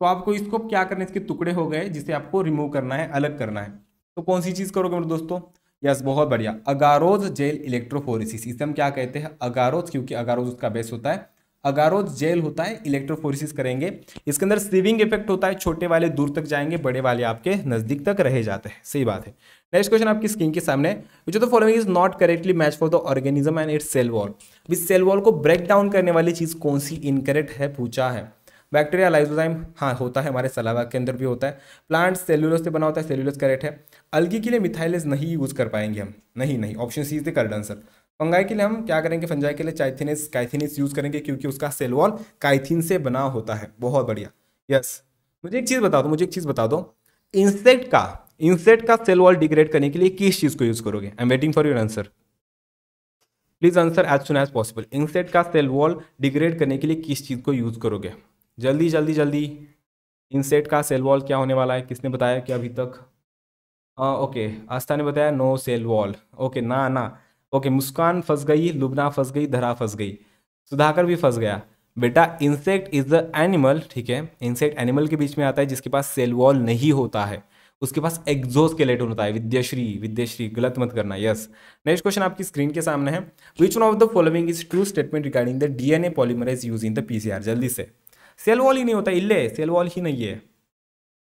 तो आपको इसको क्या करना है इसके टुकड़े हो गए जिसे आपको रिमूव करना है अलग करना है तो कौन सी चीज़ करोगे मेरे दोस्तों यस बहुत बढ़िया अगारोज जेल इलेक्ट्रोफोरिसिस इसे हम क्या कहते हैं अगारोज क्योंकि अगारोज उसका बेस होता है अगारोज जेल होता है इलेक्ट्रोफोरिसिस करेंगे इसके अंदर सीविंग इफेक्ट होता है छोटे वाले दूर तक जाएंगे बड़े वाले आपके नजदीक तक रह जाते हैं सही बात है नेक्स्ट क्वेश्चन आपकी स्किन के सामने which of the following is not correctly match for the organism and its cell wall which cell wall को ब्रेक डाउन करने वाली चीज कौन सी इनकरेक्ट है पूछा है बैक्टीरिया लाइजोजाइम हाँ होता है हमारे सलावा के अंदर भी होता है प्लांट सेल्यूलोज से बना होता है सेल्यूलोज करेक्ट है अलगी के लिए मिथाइलेज नहीं यूज़ कर पाएंगे हम नहीं नहीं option C is the correct answer fungi के लिए हम क्या करेंगे फंजाई के लिए चाइथिनिस काइथिनिस यूज़ करेंगे क्योंकि उसका सेलवॉल काइथिन से बना होता है बहुत बढ़िया यस मुझे एक चीज़ बता दो मुझे एक चीज़ बता दो इंसेक्ट का इंसेक्ट का सेल वॉल डिग्रेड करने के लिए किस चीज़ को यूज़ करोगे I am waiting for your answer please answer as soon as possible insect का सेल वॉल डिग्रेड करने के लिए किस चीज़ को यूज़ करोगे जल्दी जल्दी जल्दी इनसेट का सेल वॉल क्या होने वाला है किसने बताया कि अभी तक आ, ओके आस्था ने बताया नो सेल वॉल ओके ना ना ओके मुस्कान फंस गई लुबना फंस गई धरा फंस गई सुधाकर भी फंस गया बेटा इंसेक्ट इज द एनिमल ठीक है इंसेक्ट एनिमल के बीच में आता है जिसके पास सेल वॉल नहीं होता है उसके पास एक्जोस्केलेटन होता है विद्याश्री विद्याश्री गलत मत करना यस नेक्स्ट क्वेश्चन आपकी स्क्रीन के सामने है which one of the following is true statement regarding the DNA polymerase use in the PCR जल्दी से सेल वॉल ही नहीं होता इले सेल वॉल ही नहीं है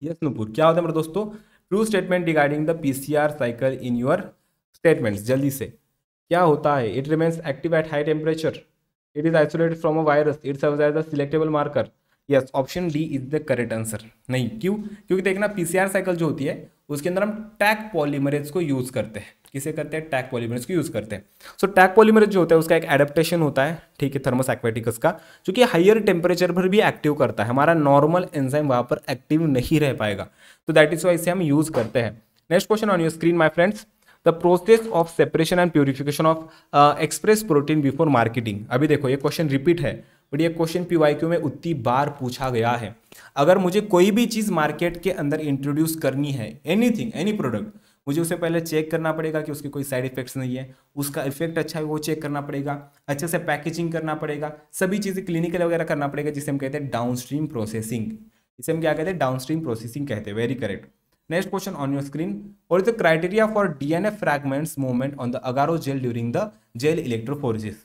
यस नूपुर क्या होता है मेरे दोस्तों true statement regarding the P C R cycle in your statements जल्दी से क्या होता है it remains active at high temperature it is isolated from a virus it serve as the selectable marker yes option D is the correct answer नहीं क्यों क्योंकि देखना PCR cycle जो होती है उसके अंदर हम टैक पॉलीमरेज को यूज़ करते हैं किसे करते हैं टैक पॉलीमरेज को यूज़ करते हैं सो टैक पॉलीमर जो होता है उसका एक एडेप्टेशन होता है ठीक है थर्मस एक्वेटिकस का जो कि हाइयर टेम्परेचर पर भी एक्टिव करता है हमारा नॉर्मल एंजाइम वहाँ पर एक्टिव नहीं रह पाएगा तो दैट इज़ वाई इसे हम यूज़ करते हैं next question on your screen my friends the process of separation and purification of express protein before marketing अभी देखो ये क्वेश्चन रिपीट है बट ये क्वेश्चन पी वाई क्यू में उतनी बार पूछा गया है अगर मुझे कोई भी चीज़ मार्केट के अंदर इंट्रोड्यूस करनी है एनीथिंग एनी प्रोडक्ट मुझे उसे पहले चेक करना पड़ेगा कि उसके कोई साइड इफेक्ट्स नहीं है उसका इफेक्ट अच्छा है वो चेक करना पड़ेगा अच्छे से पैकेजिंग करना पड़ेगा सभी चीज़ें क्लिनिकल वगैरह करना पड़ेगा जिसे हम कहते हैं डाउन स्ट्रीम प्रोसेसिंग इसे हम क्या कहते हैं डाउन स्ट्रीम प्रोसेसिंग कहते हैं very correct next question on your screen और is the criteria for D N F fragments movement on the agarose gel during the gel electrophoresis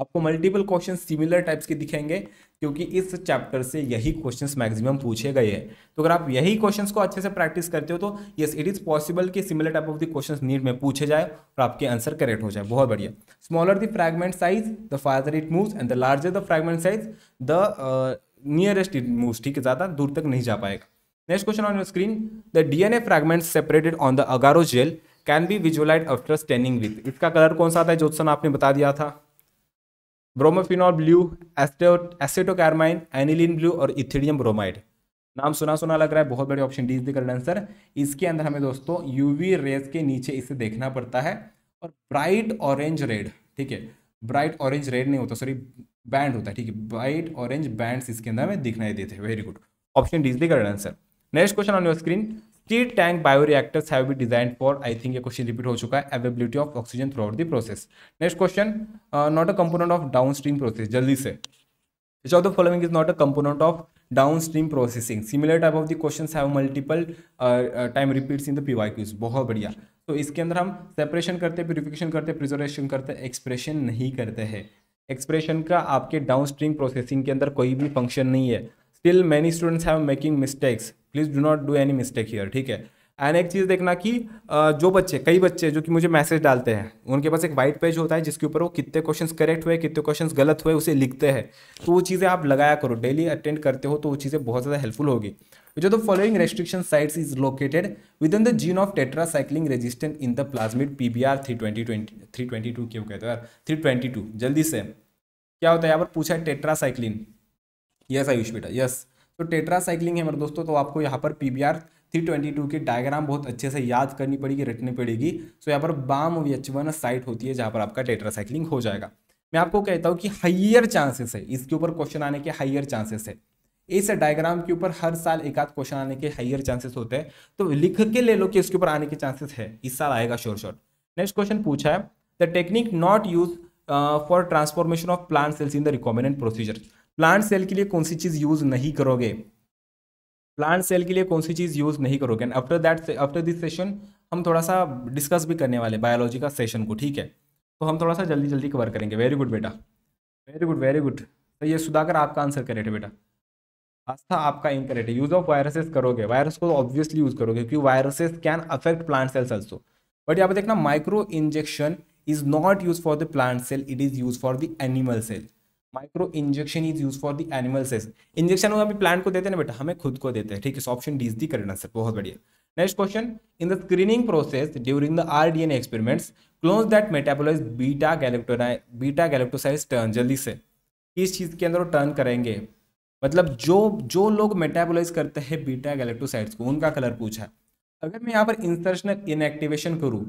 आपको मल्टीपल क्वेश्चन सिमिलर टाइप्स के दिखेंगे क्योंकि इस chapter से यही क्वेश्चन मैक्सिमम पूछे गए हैं तो अगर आप यही क्वेश्चन को अच्छे से प्रैक्टिस करते हो तो यस इट इज़ पॉसिबल कि similar type of the question NEET में पूछे जाए और आपके आंसर करेक्ट हो जाए बहुत बढ़िया smaller the fragment size the farther it move and the larger the fragment size the nearest it move ठीक है ज़्यादा दूर तक नहीं जा पाएगा next question on your screen the DNA fragment separated on the agarose gel can be visualised after staining with इसका colour कौन सा था जोत्सन आपने बता दिया था bromophenol blue acetocarmine aniline blue और इथिडियम ब्रोमाइड नाम सुना सुना लग रहा है बहुत बड़ी option D is the correct answer इसके अंदर हमें दोस्तों यूवी रेज के नीचे इसे देखना पड़ता है और ब्राइट ऑरेंज रेड ठीक है ब्राइट ऑरेंज रेड नहीं होता सॉरी बैंड होता है ठीक है ब्राइट ऑरेंज बैंड इसके अंदर हमें दिखनाई देते हैं very good option D is the correct answer next question on your screen three tank bioreactors have be designed for I think ये क्वेश्चन रिपीट हो चुका है availability of oxygen throughout the process next question not a component of downstream process जल्दी से each of the following is not a component of downstream processing similar type of the question have multiple time repeats in the PYQs बहुत बढ़िया तो इसके अंदर हम separation करते purification करते प्रिजर्वेशन करते एक्सप्रेशन नहीं करते हैं एक्सप्रेशन का आपके डाउनस्ट्रीम प्रोसेसिंग के अंदर कोई भी फंक्शन नहीं है still many students have making mistakes please do not do any mistake here ठीक है एंड एक चीज़ देखना कि जो बच्चे कई बच्चे जो कि मुझे मैसेज डालते हैं उनके पास एक वाइट पेज होता है जिसके ऊपर वो कितने क्वेश्चन करेक्ट हुए कितने क्वेश्चन गलत हुए उसे लिखते हैं तो वो चीज़ें आप लगाया करो डेली अटेंड करते हो तो वो चीज़ें बहुत ज़्यादा हेल्पफुल होगी जो the following restriction sites is located within the gene of tetracycline resistant in the plasmid P B R three twenty twenty three twenty two क्यों कहते हो यार थ्री ट्वेंटी टू जल्दी से क्या होता है यहाँ पर पूछा है टेट्रा साइक्लिन यस आयुष बेटा यस तो टेट्रा साइकिलिंग है मेरे दोस्तों तो आपको यहाँ पर पी 322 के थ्री ट्वेंटी टू डायग्राम बहुत अच्छे से याद करनी पड़ेगी रटनी पड़ेगी सो तो यहाँ पर Bam V H one site होती है जहाँ पर आपका टेट्रा साइकिलिंग हो जाएगा मैं आपको कहता हूँ कि हाइयर चांसेस है इसके ऊपर क्वेश्चन आने के हाइयर चांसेस है इस डायग्राम के ऊपर हर साल एक आध क्वेश्चन आने के हाइयर चांसेस होते हैं तो लिख के ले लो कि इसके ऊपर आने के चांसेस है इस साल आएगा श्योर श्योर नेक्स्ट क्वेश्चन पूछा है the technique not use for transformation of plant cells in the recombinant procedure plant cell के लिए कौन सी चीज़ यूज़ नहीं करोगे प्लांट सेल के लिए कौन सी चीज़ यूज़ नहीं करोगे and after that after this session हम थोड़ा सा डिस्कस भी करने वाले बायोलॉजी का सेशन को ठीक है तो हम थोड़ा सा जल्दी जल्दी कवर करेंगे वेरी गुड बेटा वेरी गुड वेरी गुड तो ये सुधाकर आपका आंसर करेक्ट है बेटा आस्था आपका इनकरेक्ट है यूज़ ऑफ वायरसेस करोगे वायरस को ऑब्वियसली यूज़ करोगे क्योंकि viruses can affect plant cells also but यहाँ पे देखना micro injection is not use for the plant cell it is use for the animal cell micro injection is use for the animal cells injection अभी plant को देते हैं ना बेटा हमें खुद को देते हैं ठीक है option D is the correct answer बहुत बढ़िया next question in the screening process during the R D N experiments close that metabolise beta गैलेक्टोना बीटा गैलेक्टोसाइज टर्न जल्दी से किस चीज़ के अंदर टर्न करेंगे मतलब जो जो लोग मेटाबोलाइज करते हैं बीटा गैलेक्टोसाइड्स को उनका कलर पूछा अगर मैं यहाँ पर इंसर्शनल इनएक्टिवेशन करूँ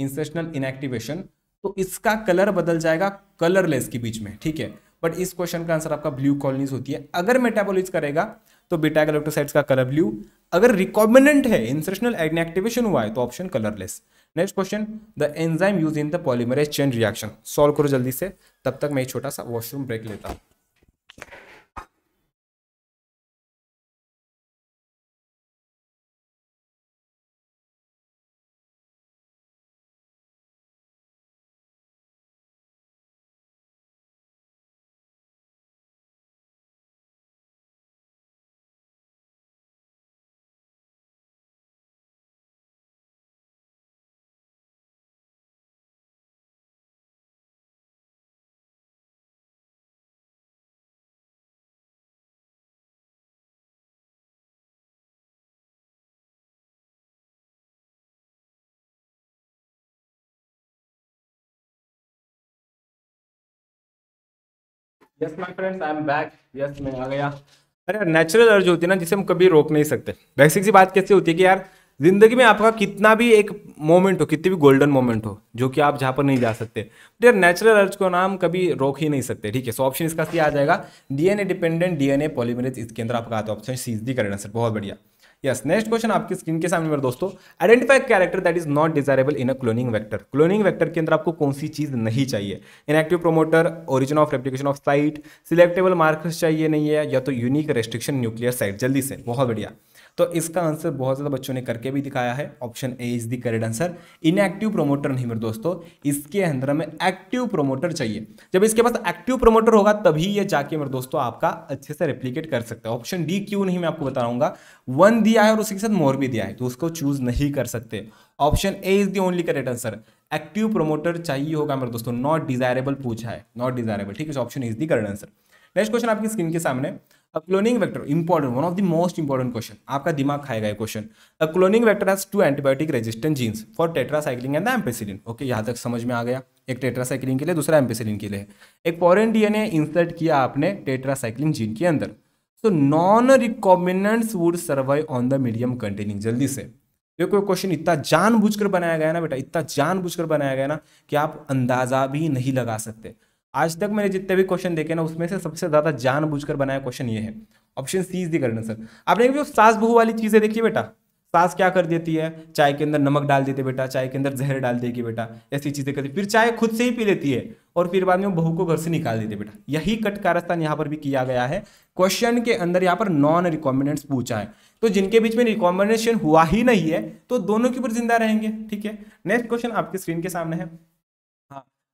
इंसर्शनल इनएक्टिवेशन तो इसका कलर बदल जाएगा कलरलेस के बीच में ठीक है बट इस क्वेश्चन का आंसर आपका ब्लू कॉलोनीज होती है अगर मेटाबोलिज करेगा तो बीटा गलेक्टोसाइड्स का कलर ब्लू अगर रिकॉमेंडेंट है इंसर्शनल एक्टिवेशन हुआ है तो option colourless next question the enzyme use in the polymerase chain reaction solve करो जल्दी से तब तक मैं एक छोटा सा वॉशरूम ब्रेक लेता हूँ yes my friends I am back yes मैं आ गया अरे नेचुरल अर्ज होती है ना जिसे हम कभी रोक नहीं सकते बेसिक सी बात कैसे होती है कि यार जिंदगी में आपका कितना भी एक मोमेंट हो कितनी भी गोल्डन मोमेंट हो जो कि आप जहाँ पर नहीं जा सकते बट यार नेचुरल अर्ज को नाम कभी रोक ही नहीं सकते ठीक है सो ऑप्शन इसका सी आ जाएगा डीएनए डिपेंडेंट डीएनए पॉलीमरेज इसके अंदर आपका आता है ऑप्शन सी दी करेगा सर बहुत बढ़िया यस नेक्स्ट क्वेश्चन आपकी स्क्रीन के सामने मेरे दोस्तों identify character that is not desirable in a cloning vector cloning vector के अंदर आपको कौन सी चीज नहीं चाहिए inactive promoter origin of replication of site selectable markers चाहिए नहीं है या तो यूनिक रेस्ट्रिक्शन न्यूक्लियर साइट जल्दी से बहुत बढ़िया तो इसका आंसर बहुत ज़्यादा बच्चों ने करके भी दिखाया है option A is the correct answer inactive promoter नहीं मेरे दोस्तों इसके अंदर हमें एक्टिव प्रोमोटर चाहिए जब इसके पास एक्टिव प्रोमोटर होगा तभी ये जाके मेरे दोस्तों आपका अच्छे से रेप्लीकेट कर सकता है ऑप्शन डी क्यों नहीं मैं आपको बताऊंगा वन दिया है और उसी के साथ मोर भी दिया है तो उसको चूज नहीं कर सकते option A is the only correct answer active promoter चाहिए होगा मेरे दोस्तों नॉट डिजायरेबल पूछा है नॉट डिजायरेबल ठीक है option is the correct answer next question आपकी स्क्रीन के सामने cloning cloning important one of the most important question आपका दिमाग खाएगा ये क्वेश्चन a cloning vector has two antibiotic resistant genes for tetracycline and ampicillin okay यहाँ तक समझ में आ गया एक टेट्रासाइक्लिन के लिए दूसरा एम्पेसिलिन के लिए एक फॉरेन डीएनए इंसर्ट किया आपने टेट्रासाइक्लिन जीन के अंदर so non recombinants would survive on the medium containing जल्दी से देखो क्वेश्चन इतना जानबूझकर बनाया गया ना बेटा इतना जानबूझकर बनाया गया ना कि आप अंदाजा भी नहीं लगा सकते आज तक मैंने जितने भी क्वेश्चन देखे ना उसमें से सबसे ज़्यादा जानबूझकर बनाया क्वेश्चन ये है option C is the correct answer आपने जो सास बहू वाली चीज़ें देखी बेटा सास क्या कर देती है चाय के अंदर नमक डाल देती है बेटा चाय के अंदर जहर डाल देगी बेटा ऐसी चीज़ें करती फिर चाय खुद से ही पी लेती है और फिर बाद में बहू को घर से निकाल देती है बेटा यही कट कारस्तान यहाँ पर भी किया गया है क्वेश्चन के अंदर यहाँ पर नॉन रिकॉमेंडेंट्स पूछा है तो जिनके बीच में रिकॉम्बिनेशन हुआ ही नहीं है तो दोनों के ऊपर जिंदा रहेंगे ठीक है नेक्स्ट क्वेश्चन आपके स्क्रीन के सामने है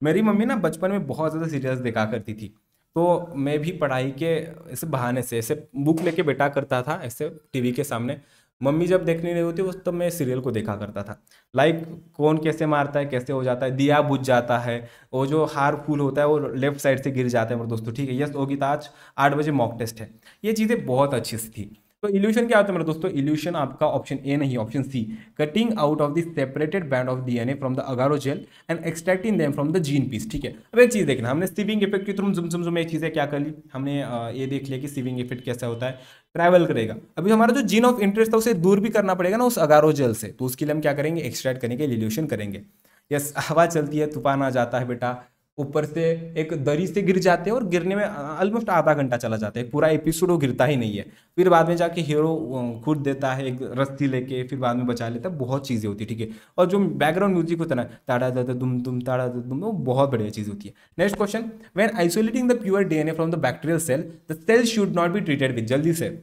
मेरी मम्मी ना बचपन में बहुत ज़्यादा सीरियल्स देखा करती थी तो मैं भी पढ़ाई के इस बहाने से ऐसे बुक लेके बैठा करता था ऐसे टीवी के सामने मम्मी जब देखने नहीं होती उस तब तो मैं सीरियल को देखा करता था लाइक कौन कैसे मारता है कैसे हो जाता है दिया बुझ जाता है वो जो हार फूल होता है वो लेफ्ट साइड से गिर जाता है मेरे दोस्तों ठीक है यस वो गीता आज आठ बजे मॉक टेस्ट है ये चीज़ें बहुत अच्छी सी थी तो इल्यूशन क्या होता है मेरे दोस्तों इल्यूशन आपका ऑप्शन ए नहीं option C cutting out of the separated band of DNA from the agarose gel and extracting them from the gene piece ठीक है अब एक चीज देखना हमने सीविंग इफेक्ट के थ्रू जुम जुम जुम एक है क्या कर ली हमने ये देख लिया कि सीविंग इफेक्ट कैसा होता है ट्रैवल करेगा अभी हमारा जो जीन ऑफ इंटरेस्ट था उसे दूर भी करना पड़ेगा ना उस अगारो जेल से तो उसके लिए हम क्या करेंगे एक्सट्रैक्ट करेंगे इल्यूशन करेंगे यस हवा चलती है तूफान आ जाता है बेटा ऊपर से एक दरी से गिर जाते हैं और गिरने में ऑलमोस्ट आधा घंटा चला जाता है पूरा एपिसोड वो गिरता ही नहीं है फिर बाद में जाके हीरो खुद देता है एक रस्ती लेके फिर बाद में बचा लेता है बहुत चीज़ें होती है ठीक है और जो बैकग्राउंड म्यूजिक होता है ना ताड़ा दादा दुम दुम ताड़ा दा दुम वो बहुत बढ़िया चीज़ होती है next question when isolating the pure D from the bacterial cell the cell should not be treated with जल्दी से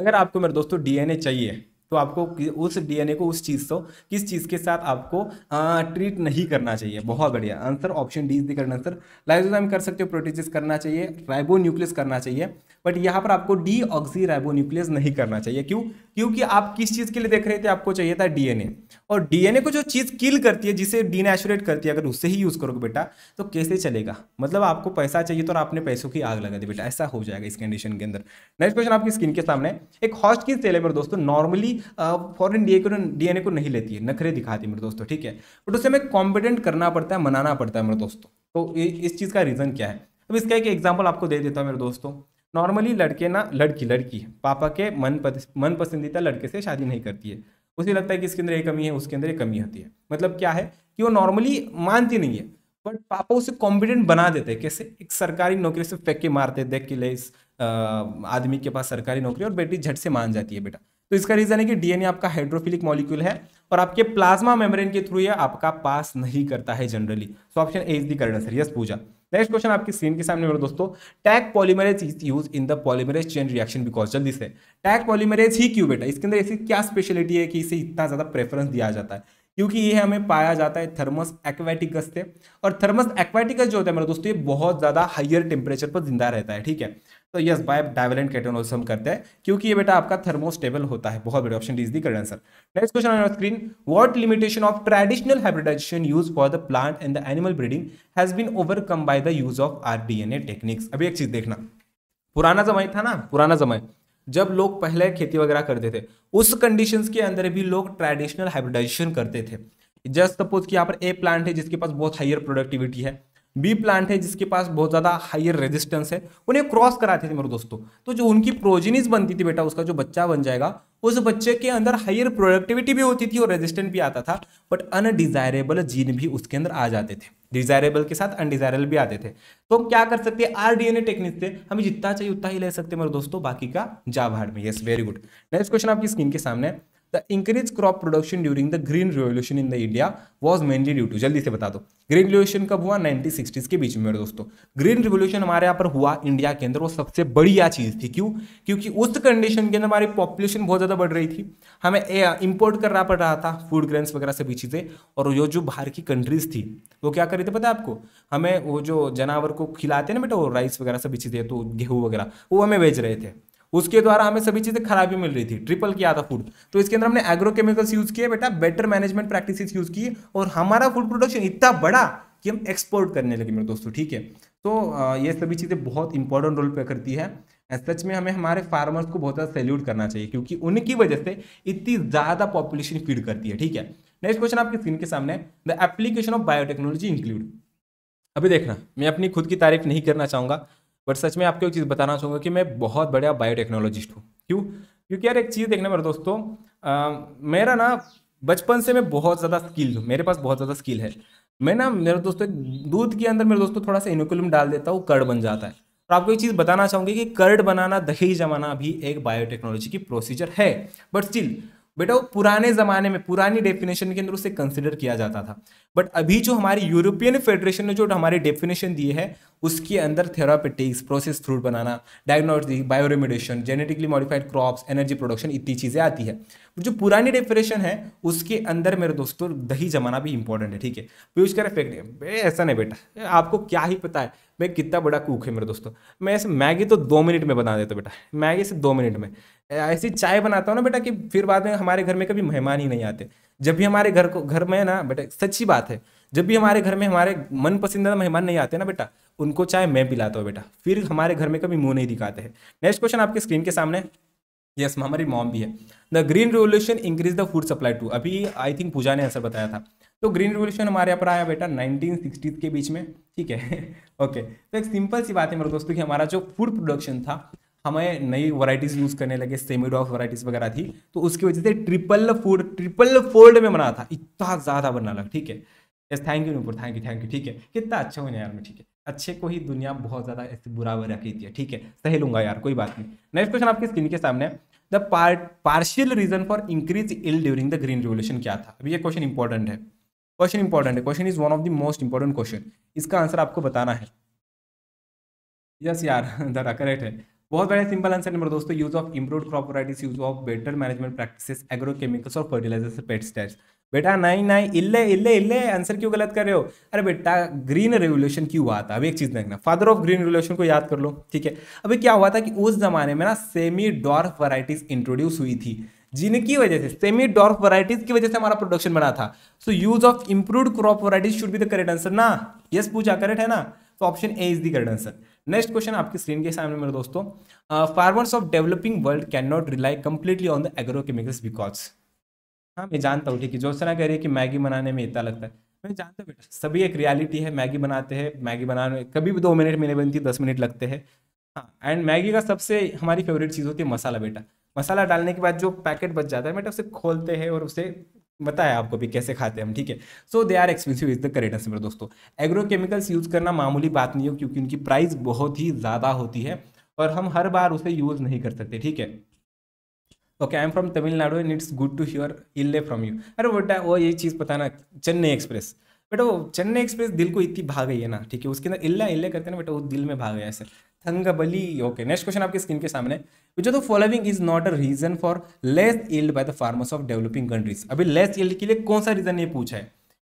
अगर आपको मेरे दोस्तों ए चाहिए तो आपको उस डीएनए को उस चीज़ को किस चीज़ के साथ आपको आ, ट्रीट नहीं करना चाहिए बहुत बढ़िया answer option D is the correct answer lysozyme कर सकते हो प्रोटीजिस करना चाहिए राइबो न्यूक्लियस करना चाहिए बट यहाँ पर आपको डी ऑक्सी न्यूक्लियस नहीं करना चाहिए क्यों क्योंकि आप किस चीज़ के लिए देख रहे थे आपको चाहिए था डीएनए और डीएनए को जो चीज़ किल करती है जिसे डीनेचुरेट करती है अगर उससे ही यूज़ करोगे बेटा तो कैसे चलेगा मतलब आपको पैसा चाहिए तो आपने पैसों की आग लगा दी बेटा ऐसा हो जाएगा इस कंडीशन के अंदर नेक्स्ट क्वेश्चन आपकी स्किन के सामने एक हॉस्ट की सेल है मेरे दोस्तों नॉर्मली फॉरन डी डीएनए को नहीं लेती है नखरे दिखाती है मेरे दोस्तों ठीक है बट उसे हमें कॉम्पिटेंट करना पड़ता है मनाना पड़ता है मेरे दोस्तों तो इस चीज़ का रीज़न क्या है अब इसका एक एग्जाम्पल आपको दे देता हूँ मेरे दोस्तों नॉर्मली लड़के ना लड़की लड़की पापा के मन मन पसंदीदा लड़के से शादी नहीं करती है उसे लगता है कि इसके अंदर ये कमी है उसके अंदर ये कमी होती है मतलब क्या है कि वो नॉर्मली मानती नहीं है बट पापा उसे कॉम्पिटेंट बना देते हैं कैसे एक सरकारी नौकरी से फेंक के मारते देख के ले इस आदमी के पास सरकारी नौकरी और बेटी झट से मान जाती है बेटा तो इसका रीजन है कि डीएनए आपका हाइड्रोफिलिक मॉलिक्यूल है और आपके प्लाज्मा मेम्ब्रेन के थ्रू ये आपका पास नहीं करता है generally so option A is the current answer yes Pooja next question आपकी स्क्रीन के सामने मेरे दोस्तों Taq polymerase is use in the polymerase chain reaction because जल्दी से टैग पॉलीमरेज ही क्यों बेटा इसके अंदर ऐसी क्या स्पेशलिटी है कि इसे इतना ज़्यादा प्रेफरेंस दिया जाता है क्योंकि ये हमें पाया जाता है थर्मस एक्वाटिकस से और थर्मस एक्वेटिकस जो होता है मेरे दोस्तों ये बहुत ज़्यादा हाइयर टेम्परेचर पर जिंदा रहता है ठीक है तो यस बाय डायवेलेंट कैटेनोल्स हम करते हैं क्योंकि ये बेटा आपका थर्मोस्टेबल होता है बहुत बड़ी option is the current answer next question on screen what limitation of traditional hybridization use for the plant and the animal breeding has been overcome by the use of rDNA techniques अभी एक चीज देखना पुराना जमाई था ना पुराना जमाई जब लोग पहले खेती वगैरह करते थे उस कंडीशन के अंदर भी लोग ट्रेडिशनल हाइब्रिडाइजेशन करते थे जस्ट सपोज कि यहाँ पर ए प्लांट है जिसके पास बहुत हाइयर प्रोडक्टिविटी है बी प्लांट है जिसके पास बहुत ज़्यादा हायर रेजिस्टेंस है उन्हें क्रॉस कराते थे मेरे दोस्तों तो जो उनकी प्रोजिनिस बनती थी बेटा उसका जो बच्चा बन जाएगा उस बच्चे के अंदर हायर प्रोडक्टिविटी भी होती थी और रेजिस्टेंट भी आता था बट अनडिजायरेबल जीन भी उसके अंदर आ जाते थे डिजायरेबल के साथ अनडिजायरेबल भी आते थे तो हम क्या कर सकते हैं ए टेक्निक से हमें जितना चाहिए उतना ही ले सकते हैं मेरे दोस्तों बाकी का जा भाड़ में yes very good next question आपकी स्क्रीन के सामने the increase crop production during the green revolution in the India was mainly due to जल्दी से बता दो ग्रीन रिवोल्यूशन कब हुआ नाइनटीन सिक्सटीज के बीच में दोस्तों ग्रीन रिवोल्यूशन हमारे यहाँ पर हुआ इंडिया के अंदर वो सबसे बढ़िया चीज थी क्यों क्योंकि उस कंडीशन के अंदर हमारी पॉपुलेशन बहुत ज्यादा बढ़ रही थी हमें इंपोर्ट करना पड़ रहा था फूड ग्रेन्स वगैरह सभी चीजें और जो जो बाहर की कंट्रीज थी वो क्या कर रही थी पता है आपको हमें वो जो जानवर को खिलाते ना बेटा वो राइस वगैरह सभी चीजें तो गेहूँ वगैरह वो हमें बेच रहे थे उसके द्वारा हमें सभी चीज़ें खराबी मिल रही थी ट्रिपल किया था फूड तो इसके अंदर हमने एग्रोकेमिकल्स यूज़ किए बेटा बेटर मैनेजमेंट प्रैक्टिस यूज़ किए और हमारा फूड प्रोडक्शन इतना बड़ा कि हम एक्सपोर्ट करने लगे मेरे दोस्तों ठीक है तो ये सभी चीज़ें बहुत इंपॉर्टेंट रोल प्ले करती है सच में हमें हमारे फार्मर्स को बहुत ज़्यादा सैल्यूट करना चाहिए क्योंकि उनकी वजह से इतनी ज़्यादा पॉपुलेशन फीड करती है ठीक है नेक्स्ट क्वेश्चन आपके स्क्रीन के सामने the application of biotechnology include अभी देखना मैं अपनी खुद की तारीफ नहीं करना चाहूंगा बट सच में आपको एक चीज़ बताना चाहूँगा कि मैं बहुत बढ़िया बायोटेक्नोलॉजिस्ट हूँ क्यों क्योंकि यार एक चीज़ देखने पर दोस्तों आ, मेरा ना बचपन से मैं बहुत ज़्यादा स्किल हूँ मेरे पास बहुत ज़्यादा स्किल है मैं ना मेरे दोस्तों दूध के अंदर मेरे दोस्तों थोड़ा सा इनोकुलम डाल देता हूँ कर्ड बन जाता है और आपको एक चीज़ बताना चाहूँगी कि कर्ड बनाना दही जमाना भी एक बायोटेक्नोलॉजी की प्रोसीजर है बट स्टिल बेटा वो पुराने ज़माने में पुरानी डेफिनेशन के अंदर उसे कंसिडर किया जाता था बट अभी जो हमारी यूरोपियन फेडरेशन ने जो हमारे डेफिनेशन दिए है उसके अंदर थेरापेटिक्स प्रोसेस फ्रूट बनाना diagnostic bioremediation genetically modified crops energy production इतनी चीज़ें आती है जो पुरानी डेफिनेशन है उसके अंदर मेरे दोस्तों दही जमाना भी इंपॉर्टेंट है ठीक है पीयूष कर इफेक्ट ऐसा नहीं बेटा आपको क्या ही पता है भाई कितना बड़ा कूक है मेरे दोस्तों मैं ऐसे मैगी तो दो मिनट में बना देता बेटा मैगी से दो मिनट में ऐसी चाय बनाता हूँ ना बेटा कि फिर बाद में हमारे घर में कभी मेहमान ही नहीं आते जब भी हमारे घर को घर में ना बेटा सच्ची बात है जब भी हमारे घर में हमारे मन पसंदीदा मेहमान नहीं आते ना बेटा उनको चाय मैं पिलाता हूँ बेटा फिर हमारे घर में कभी मुंह नहीं दिखाते हैं नेक्स्ट क्वेश्चन आपके स्क्रीन के सामने यस हमारी मॉम भी है the green revolution increase the food supply to अभी आई थिंक पूजा ने आंसर बताया था तो ग्रीन रेवोल्यूशन हमारे यहाँ पर आया बेटा नाइनटीन के बीच में ठीक है ओके तो एक सिंपल सी बात है मेरे दोस्तों की हमारा जो फूड प्रोडक्शन था हमें नई वराइटीज यूज़ करने लगे सेमीडॉक्स वराइटीज वगैरह थी तो उसकी वजह से ट्रिपल फोर्ड ट्रिपल फोल्ड में बना था इतना ज़्यादा बनना लगा ठीक है yes thank you Nupur thank you thank you ठीक है कितना अच्छा होने यार में ठीक है अच्छे को ही दुनिया बहुत ज़्यादा ऐसे बुरा बुरा रखी है ठीक है सही लूंगा यार कोई बात नहीं नेक्स्ट क्वेश्चन आपकी स्क्रीन के सामने the partial reason for increase yield during the green revolution क्या था अभी ये क्वेश्चन इंपॉर्टेंट है क्वेश्चन इंपॉर्टेंट है question is one of the most important question इसका आंसर आपको बताना है यस yes, यार करेक्ट है बहुत बढ़िया सिंपल आंसर नंबर दोस्तों use of improve crop varieties use of better management practices agrochemicals और फर्टिलाइजर्स पेट स्टेट्स बेटा नहीं नहीं इल्ले इल्ले इल्ले आंसर क्यों गलत कर रहे हो अरे बेटा ग्रीन रेवोल्यूशन क्यों हुआ था अभी एक चीज़ देखना फादर ऑफ ग्रीन रेवोल्यूशन को याद कर लो ठीक है अभी क्या हुआ था कि उस जमाने में ना सेमी डॉर्फ वराइटीज इंट्रोड्यूस हुई थी जिनकी वजह से सेमी डॉर्फ वराइटीज की वजह से हमारा प्रोडक्शन बना था so use of improve crop varieties should be the correct answer ना यस पूछा करेक्ट है ना तो option A is the correct answer next question आपकी स्क्रीन के सामने मेरे दोस्तों farmers of developing world can not rely completely on the agrochemicals because हाँ मैं जानता हूँ ठीक है जो ज्योत्सना कह रही है कि मैगी बनाने में इतना लगता है मैं जानता हूँ बेटा सभी एक रियलिटी है मैगी बनाते हैं मैगी बनाने में कभी भी दो मिनट में नहीं बनती दस मिनट लगते हैं हाँ एंड मैगी का सबसे हमारी फेवरेट चीज़ होती है मसाला बेटा मसाला डालने के बाद जो पैकेट बच जाता है बेटा उसे खोलते हैं और उसे बताया आपको भी कैसे खाते हैं हम ठीक है so they are expensive is the correct answer दोस्तों एग्रोकेमिकल्स यूज़ करना मामूली बात नहीं हो क्योंकि उनकी प्राइस बहुत ही ज़्यादा होती है और हम हर बार उसे यूज़ नहीं कर सकते ठीक है okay I am from Tamil Nadu and it's good to hear इले फ्रॉम यू अरे बेटा वो ये चीज़ बताना चेन्नई एक्सप्रेस बट वो चेन्नई एक्सप्रेस दिल को इतनी भाग गई है ना ठीक है उसके अंदर इल्ला इल्ले करते ना बट वो दिल में भाग गया sir Thangbali okay next question आपके स्क्रीन के सामने which of the following is not a reason for less yield by the farmers of developing countries अभी लेस इल्ड के लिए कौन सा रीजन ये पूछा है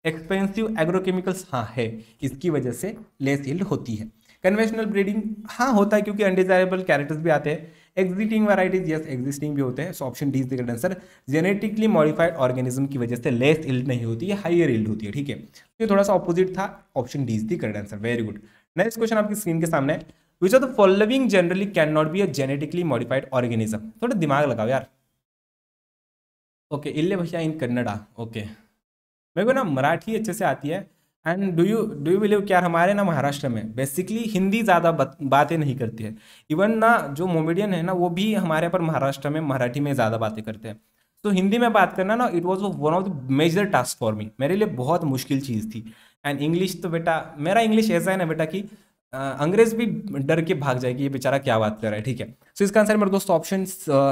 एक्सपेंसिव एग्रोकेमिकल्स हाँ है इसकी वजह से लेस इल्ड होती है कन्वेंशनल ब्रीडिंग हाँ होता है क्योंकि अनडिजायरेबल कैरेक्टर्स भी आते हैं एग्जिटिंग वेराइटीज यस एग्जिस्टिंग भी होते हैं so option D is the answer genetically modified organism की वजह से लेस इल्ड नहीं होती है हाइयर इल्ड होती है ठीक है तो ये थोड़ा सा ऑपोजिट था option D is the correct answer very good next question आपकी स्क्रीन के सामने which are the following generally can not be a genetically modified organism थोड़ा दिमाग लगाओ यार ओके इल्ले भाषा इन कन्नडा ओके मेरे को ना मराठी अच्छे से आती है and do you do you believe क्या हमारे ना महाराष्ट्र में बेसिकली हिंदी ज़्यादा बातें नहीं करती है इवन ना जो मोमेडियन है ना वो भी हमारे पर महाराष्ट्र में मराठी में ज़्यादा बातें करते हैं तो हिंदी में बात करना ना it was one of the major task for me मेरे लिए बहुत मुश्किल चीज़ थी एंड इंग्लिश तो बेटा मेरा इंग्लिश ऐसा है ना बेटा कि अंग्रेज भी डर के भाग जाएगी ये बेचारा क्या बात कर रहा है ठीक है सो इसका आंसर मेरे दोस्तों option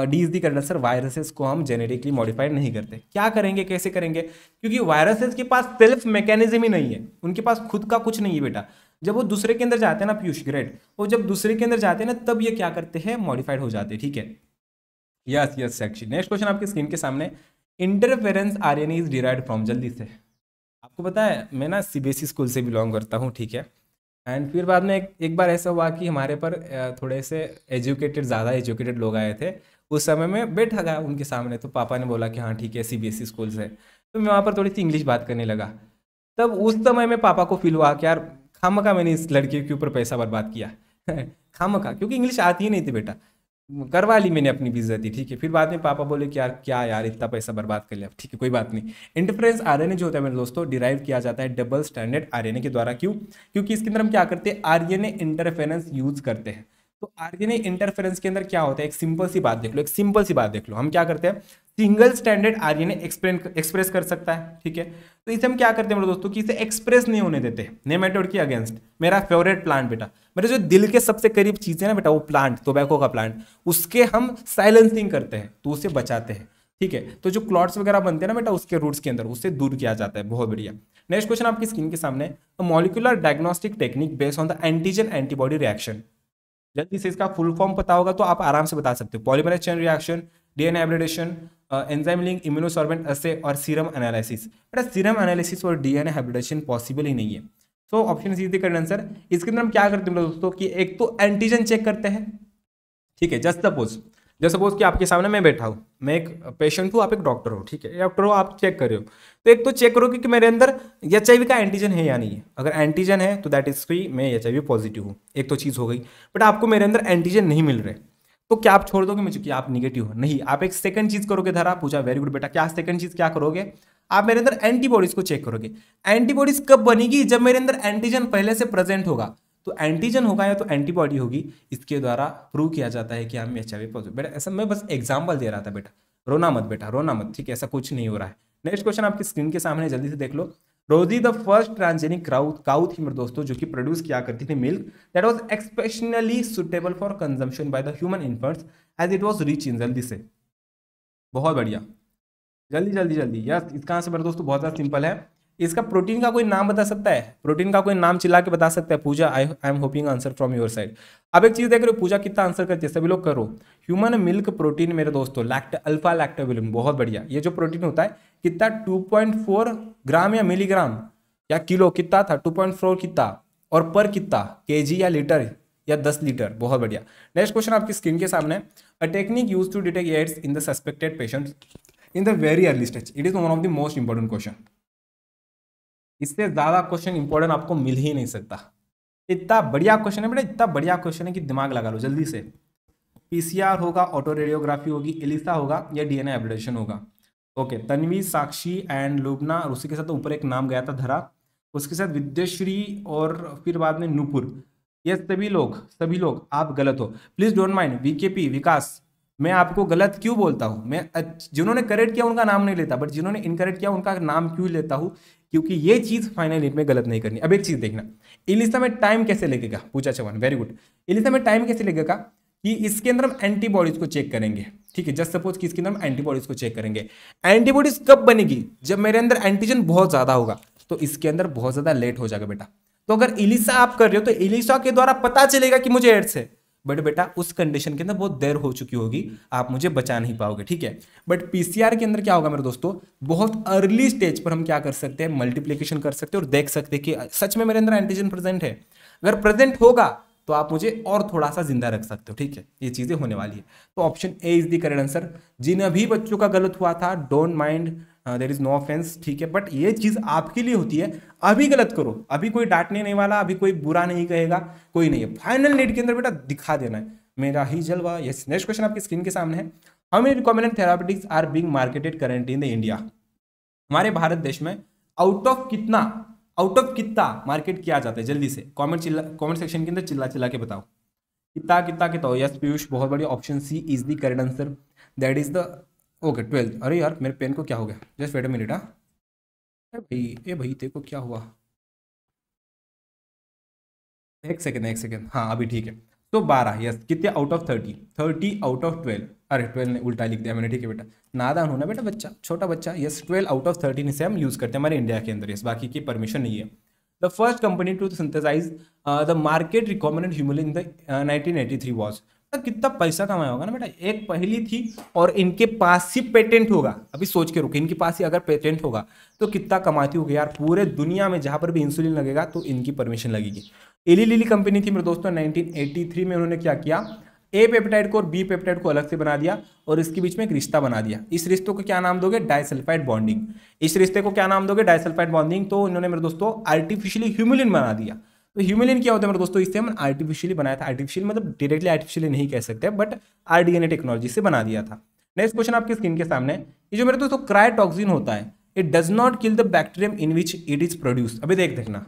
D is the correct sir viruses को हम जेनेटिकली मॉडिफाइड नहीं करते क्या करेंगे कैसे करेंगे क्योंकि वायरसेस के पास सेल्फ मैकेनिज्म ही नहीं है उनके पास खुद का कुछ नहीं है बेटा जब वो दूसरे के अंदर जाते हैं ना पीयूष ग्रेड वो जब दूसरे के अंदर जाते हैं ना तब ये क्या करते हैं मॉडिफाइड हो जाते हैं ठीक है yes yes actually next question आपके स्क्रीन के सामने interference R N is derived from जल्दी से आपको पता है मैं ना सी स्कूल e से बिलोंग करता हूँ ठीक है एंड फिर बाद में एक एक बार ऐसा हुआ कि हमारे पर थोड़े से एजुकेटेड ज़्यादा एजुकेटेड लोग आए थे उस समय में बैठा गया उनके सामने तो पापा ने बोला कि हाँ ठीक है C B S E school से तो मैं वहाँ पर थोड़ी सी इंग्लिश बात करने लगा तब उस समय में पापा को फील हुआ कि यार खाम मैंने इस लड़के के ऊपर पैसा बर्बाद किया खाम क्योंकि इंग्लिश आती ही नहीं थी बेटा करवा ली मैंने अपनी बिजती दी ठीक है फिर बाद में पापा बोले कि यार क्या यार इतना पैसा बर्बाद कर लिया ठीक है कोई बात नहीं इंटरफ्रेंस ए जो होता है मेरे दोस्तों डिराइव किया जाता है डबल स्टैंडर्ड ए के द्वारा क्यों क्योंकि इसके अंदर हम क्या करते हैं ए इंटरफेरेंस यूज करते हैं तो आर्गेनिक इंटरफेरेंस के अंदर क्या होता है एक सिंपल सी बात देख लो एक सिंपल सी बात देख लो हम क्या करते हैं single standard RNA explain express कर सकता है ठीक है तो इसे हम क्या करते हैं मेरे दोस्तों कि इसे एक्सप्रेस नहीं होने देते नेमेटोड के अगेंस्ट मेरा फेवरेट प्लांट बेटा मेरे जो दिल के सबसे करीब चीज़ है ना बेटा वो प्लांट टोबैको का प्लांट उसके हम साइलेंसिंग करते हैं तो उसे बचाते हैं ठीक है तो जो क्लॉट्स वगैरह बनते हैं ना बेटा उसके रूट्स के अंदर उससे दूर किया जाता है बहुत बढ़िया नेक्स्ट क्वेश्चन आपकी स्किन के सामने molecular diagnostic technique based on the antigen antibody reaction जल्दी से इसका फुल फॉर्म पता होगा तो आप आराम से बता सकते हो polymerase chain reaction DNA hybridization enzyme link immunosorbent assay और सीरम एनालिसिस बेटा सीरम एनालिसिस और डीएनए हाइब्रिडेशन पॉसिबल ही नहीं है so option C the correct answer इसके अंदर हम क्या करते हैं दोस्तों कि एक तो एंटीजन चेक करते हैं ठीक है जस्ट सपोज जैसे सपोज कि आपके सामने मैं बैठा हूँ मैं एक पेशेंट हूँ आप एक डॉक्टर हो ठीक है डॉक्टर हो आप चेक करो तो एक तो चेक करो कि मेरे अंदर एच का एंटीजन है या नहीं है अगर एंटीजन है तो दैट इज़ फ्री मैं एच पॉजिटिव हूँ एक तो चीज़ हो गई बट आपको मेरे अंदर एंटीजन नहीं मिल रहे तो क्या आप छोड़ दोगे मुझे कि आप निगेटिव हो नहीं आप एक सेकंड चीज़ करोगे धरा पूछा वेरी गुड बेटा क्या सेकंड चीज़ क्या करोगे आप मेरे अंदर एंटीबॉडीज़ को चेक करोगे एंटीबॉडीज़ कब बनेगी जब मेरे अंदर एंटीजन पहले से प्रेजेंट होगा तो एंटीजन होगा या तो एंटीबॉडी होगी इसके द्वारा प्रूव किया जाता है कि हम एच आई पॉजिटिव बेटा ऐसा मैं बस एग्जाम्पल दे रहा था बेटा रोना मत बेटा रोना मत ठीक है ऐसा कुछ नहीं हो रहा है नेक्स्ट क्वेश्चन आपकी स्क्रीन के सामने जल्दी से देख लो रोजी द फर्स्ट ट्रांसजेनिक क्राउथ काउथ थी मेरे दोस्तों जो कि प्रोड्यूस किया करती थी milk that was exceptionally suitable for consumption by the human infants as it was rich in जल्दी से बहुत बढ़िया जल्दी जल्दी जल्दी यस इसका आंसर मेरे दोस्तों बहुत ज़्यादा सिंपल है इसका प्रोटीन का कोई नाम बता सकता है प्रोटीन का कोई नाम चिल्ला के बता सकता है Pooja I I am hoping answer from your side अब एक चीज़ देख रहे हो पूजा कितना आंसर करती है सभी लोग करो ह्यूमन मिल्क प्रोटीन मेरे दोस्तों लैक्ट अल्फा लैक्टोविलिन बहुत बढ़िया ये जो प्रोटीन होता है कितना 2.4 ग्राम या मिलीग्राम या किलो कितना था टू कितना और पर कितना के या लीटर या दस लीटर बहुत बढ़िया नेक्स्ट क्वेश्चन आपकी स्क्रीन के सामने a technique use to detect AIDS in the suspected patient in the very early stage it is one of the most important question इससे ज़्यादा क्वेश्चन इंपॉर्टेंट आपको मिल ही नहीं सकता इतना बढ़िया क्वेश्चन है बेटा इतना बढ़िया क्वेश्चन है कि दिमाग लगा लो जल्दी से पीसीआर होगा ऑटो रेडियोग्राफी होगी एलिसा होगा या डीएनए एब्लेशन होगा ओके तनवी साक्षी एंड लुबना और उसी के साथ तो ऊपर एक नाम गया था धरा उसके साथ विद्याश्री और फिर बाद में नूपुर ये सभी लोग सभी लोग आप गलत हो please don't mind VKP Vikas मैं आपको गलत क्यों बोलता हूँ मैं जिन्होंने करेक्ट किया उनका नाम नहीं लेता बट जिन्होंने इनकरेक्ट किया उनका नाम क्यों लेता हूँ क्योंकि ये चीज़ फाइनल ईट में गलत नहीं करनी अब एक चीज़ देखना इलिसा में टाइम कैसे लगेगा पूछा चवन वेरी गुड इलिसा में टाइम कैसे लगेगा कि इसके अंदर हम एंटीबॉडीज को चेक करेंगे ठीक है जस्ट सपोज कि इसके अंदर हम एंटीबॉडीज को चेक करेंगे एंटीबॉडीज कब बनेगी जब मेरे अंदर एंटीजन बहुत ज़्यादा होगा तो इसके अंदर बहुत ज़्यादा लेट हो जाएगा बेटा तो अगर इलिसा आप कर रहे हो तो इलिसा के द्वारा पता चलेगा कि मुझे एड्स है बट बेटा उस कंडीशन के अंदर बहुत देर हो चुकी होगी आप मुझे बचा नहीं पाओगे ठीक है बट पीसीआर के अंदर क्या होगा मेरे दोस्तों बहुत अर्ली स्टेज पर हम क्या कर सकते हैं मल्टीप्लीकेशन कर सकते हैं और देख सकते हैं कि सच में मेरे अंदर एंटीजन प्रेजेंट है अगर प्रेजेंट होगा तो आप मुझे और थोड़ा सा जिंदा रख सकते हो ठीक है ये चीजें होने वाली है तो option A is the current answer जिन अभी बच्चों का गलत हुआ था don't mind there is no offence ठीक है बट ये चीज़ आपके लिए होती है अभी गलत करो अभी कोई डांटने नहीं वाला अभी कोई बुरा नहीं कहेगा कोई नहीं है फाइनल नेट के अंदर बेटा दिखा देना है मेरा ही जलवा यस नेक्स्ट क्वेश्चन आपकी स्क्रीन के सामने है how many recommended therapeutics are being marketed current in the India हमारे भारत देश में आउट ऑफ कितना आउट ऑफ कितना मार्केट किया जाता है जल्दी से कॉमेंट चिल्ला कॉमेंट सेक्शन के अंदर चिल्ला चिल्ला के बताओ कितना कितना कितना तो। यस पीयूष बहुत बड़ी option C is the correct answer that is the okay twelfth अरे यार मेरे पेन को क्या हो गया जस्ट वेट मिनट हाँ अरे भाई ए भाई तेरे को क्या हुआ एक सेकेंड एक सेकेंड हाँ अभी ठीक है तो बारह यस कितने out of thirty thirty out of twelve अरे ट्वेल्व ने उल्टा लिख दिया मैंने ठीक है बेटा नादान होना बेटा बच्चा छोटा बच्चा yes twelve out of thirteen इसे हम यूज़ करते हैं हमारे इंडिया के अंदर यस बाकी की परमिशन नहीं है the first company to synthesize the market recommended human in the nineteen eighty three was कितना पैसा कमाया होगा ना बेटा एक पहली थी और इनके पास ही पेटेंट होगा अभी सोच के रुके इनके पास ही अगर पेटेंट होगा तो कितना कमाती होगी यार पूरे दुनिया में जहां पर भी इंसुलिन लगेगा तो इनकी परमिशन लगेगी एली लिली कंपनी थी मेरे दोस्तों 1983 में उन्होंने क्या किया ए पेप्टाइड को और बी पेप्टाइड को अलग से बना दिया और इसके बीच में एक रिश्ता बना दिया इस रिश्ते को क्या नाम दोगे डाइसल्फाइड बॉन्डिंग इस रिश्ते को क्या नाम दोगे डाइसल्फाइड बॉन्डिंग तो इन्होंने मेरे दोस्तों आर्टिफिशियली ह्यूमिलिन बना दिया तो ह्यूमिलिन क्या होता है मेरे दोस्तों इससे हम आर्टिफिशियली बनाया था आर्टिफिशियल मतलब डायरेक्टली आर्टिफिशियली नहीं कह सकते बट आर टेक्नोलॉजी से बना दिया था नेक्स्ट क्वेश्चन आपके स्किन के सामने ये जो मेरे दोस्तों क्राइटॉक्सिन होता है it does not kill the bacterium in which it is produce अभी देख देखना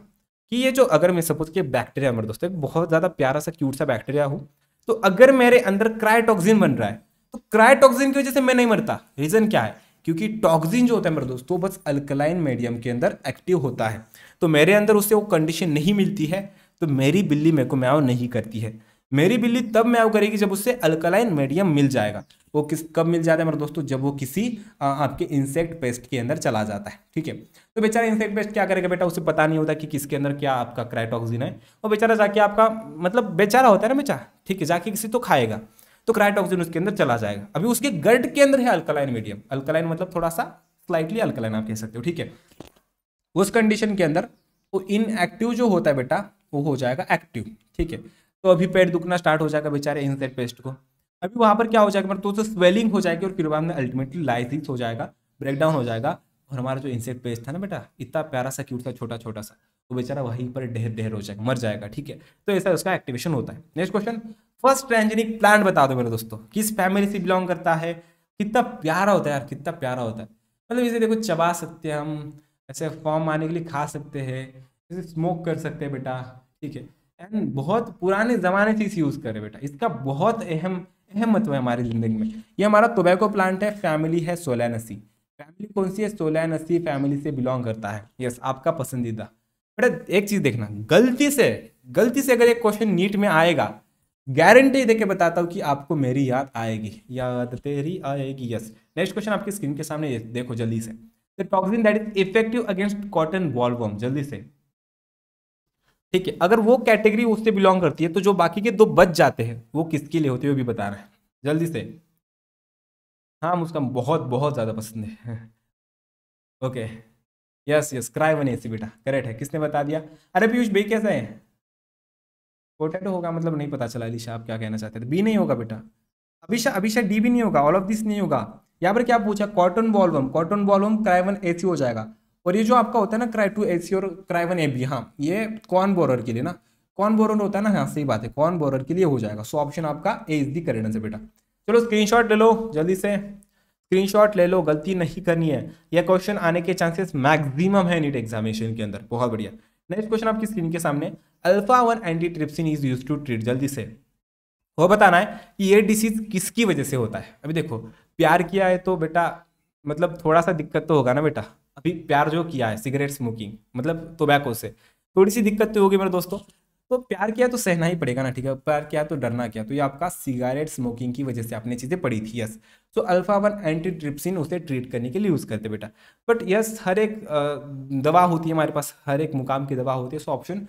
कि ये जो अगर मैं सपोज कि बैक्टीरिया मेरे दोस्तों बहुत ज़्यादा प्यारा सा क्यूट सा बैक्टीरिया हूँ तो अगर मेरे अंदर क्राइटॉक्सिन बन रहा है तो क्राइटॉक्सिन की वजह से मैं नहीं मरता रीज़न क्या है क्योंकि टॉक्सिन जो होता है मेरे दोस्तों बस अल्कलाइन मीडियम के अंदर एक्टिव होता है तो मेरे अंदर उससे वो कंडीशन नहीं मिलती है तो मेरी बिल्ली मेरे को म्याव नहीं करती है मेरी बिल्ली तब म्याव करेगी जब उससे अल्कलाइन मीडियम मिल जाएगा वो किस कब मिल जाता है मेरे दोस्तों जब वो किसी आ, आपके इंसेक्ट पेस्ट के अंदर चला जाता है ठीक है तो बेचारा इंसेक्ट पेस्ट क्या करेगा बेटा उसे पता नहीं होता कि किसके अंदर क्या आपका क्राइटॉक्सिन है और बेचारा जाके आपका मतलब बेचारा होता है ना बेचारा ठीक है जाके किसी तो खाएगा तो क्राइट ऑक्सीजन उसके अंदर चला जाएगा अभी उसके गर्ड के अंदर है अल्कलाइन मीडियम अल्कलाइन मतलब थोड़ा सा स्लाइटली अल्कलाइन आप कह सकते हो ठीक है उस कंडीशन के अंदर वो इनएक्टिव जो होता है बेटा वो हो जाएगा एक्टिव ठीक है तो अभी पेट दुखना स्टार्ट हो जाएगा बेचारे इंसेट पेस्ट को अभी वहां पर क्या हो जाएगा मतलब तो, तो स्वेलिंग हो जाएगी और फिर बाद में अल्टीमेटली लाइसिस हो जाएगा ब्रेकडाउन हो जाएगा और हमारा जो इंसेक्ट पेस्ट था ना बेटा इतना प्यारा सा क्यूट था छोटा छोटा सा तो बेचारा वहीं पर ढेर ढेर हो जाएगा मर जाएगा ठीक है तो ऐसा उसका एक्टिवेशन होता है next question first transgenic plant बता दो मेरे दोस्तों किस फैमिली से बिलोंग करता है कितना प्यारा होता है यार कितना प्यारा होता है मतलब इसे देखो चबा सकते हैं हम ऐसे फॉर्म आने के लिए खा सकते हैं इसे स्मोक कर सकते हैं बेटा ठीक है एंड बहुत पुराने ज़माने से इसे यूज़ करें बेटा इसका बहुत अहम अहम महत्व है हमारी ज़िंदगी में ये हमारा टोबैको प्लांट है फैमिली है सोलैनसी फैमिली कौन सी है सोलैनसी फैमिली से बिलोंग करता है यस आपका पसंदीदा बेटा एक चीज़ देखना गलती से गलती से अगर एक क्वेश्चन नीट में आएगा गारंटी देके बताता हूँ कि आपको मेरी याद आएगी याद तेरी आएगी यस नेक्स्ट क्वेश्चन आपकी स्क्रीन के सामने देखो जल्दी से the toxin that is effective against cotton bollworm जल्दी से ठीक है अगर वो कैटेगरी उससे बिलोंग करती है तो जो बाकी के दो बच जाते हैं वो किसके लिए होते हैं वो भी बता रहे हैं जल्दी से हाँ मुझका बहुत बहुत ज़्यादा पसंद है okay yes yes cry one C बेटा करेक्ट है किसने बता दिया अरे पीयूष भाई कैसे हैं पोटेटो होगा मतलब नहीं पता चला अलीशा आप क्या कहना चाहते थे बी नहीं होगा बेटा अभिषा अभिषा डी भी नहीं होगा ऑल ऑफ दिस नहीं होगा यहाँ पर क्या पूछा कॉटन बॉलवम कॉटन बॉलवम क्राइवन ए हो जाएगा और ये जो आपका होता है ना क्राई टू ए और क्राइवन ए बी हाँ ये कॉन बोरर के लिए ना कॉन बोरर होता है ना हाँ सही बात है कॉन बोरर के लिए हो जाएगा सो ऑप्शन आपका ए इज दी करेडन से बेटा चलो स्क्रीन ले लो जल्दी से स्क्रीन ले लो गलती नहीं करनी है यह क्वेश्चन आने के चांसेस मैक्सिमम है नीट एग्जामिनेशन के अंदर बहुत बढ़िया नेक्स्ट क्वेश्चन आपकी स्क्रीन के सामने alpha one antitrypsin is use to treat जल्दी से वो बताना है कि ये डिसीज किसकी वजह से होता है अभी देखो प्यार किया है तो बेटा मतलब थोड़ा सा दिक्कत तो होगा ना बेटा अभी प्यार जो किया है सिगरेट स्मोकिंग मतलब टोबैको से थोड़ी सी दिक्कत तो होगी मेरे दोस्तों तो प्यार किया तो सहना ही पड़ेगा ना ठीक है प्यार किया तो डरना क्या तो ये आपका सिगरेट स्मोकिंग की वजह से आपने चीज़ें पढ़ी थी यस सो तो अल्फा वन एंटी ट्रिप्सिन उसे ट्रीट करने के लिए यूज़ करते बेटा बट यस हर एक दवा होती है हमारे पास हर एक मुकाम की दवा होती है so option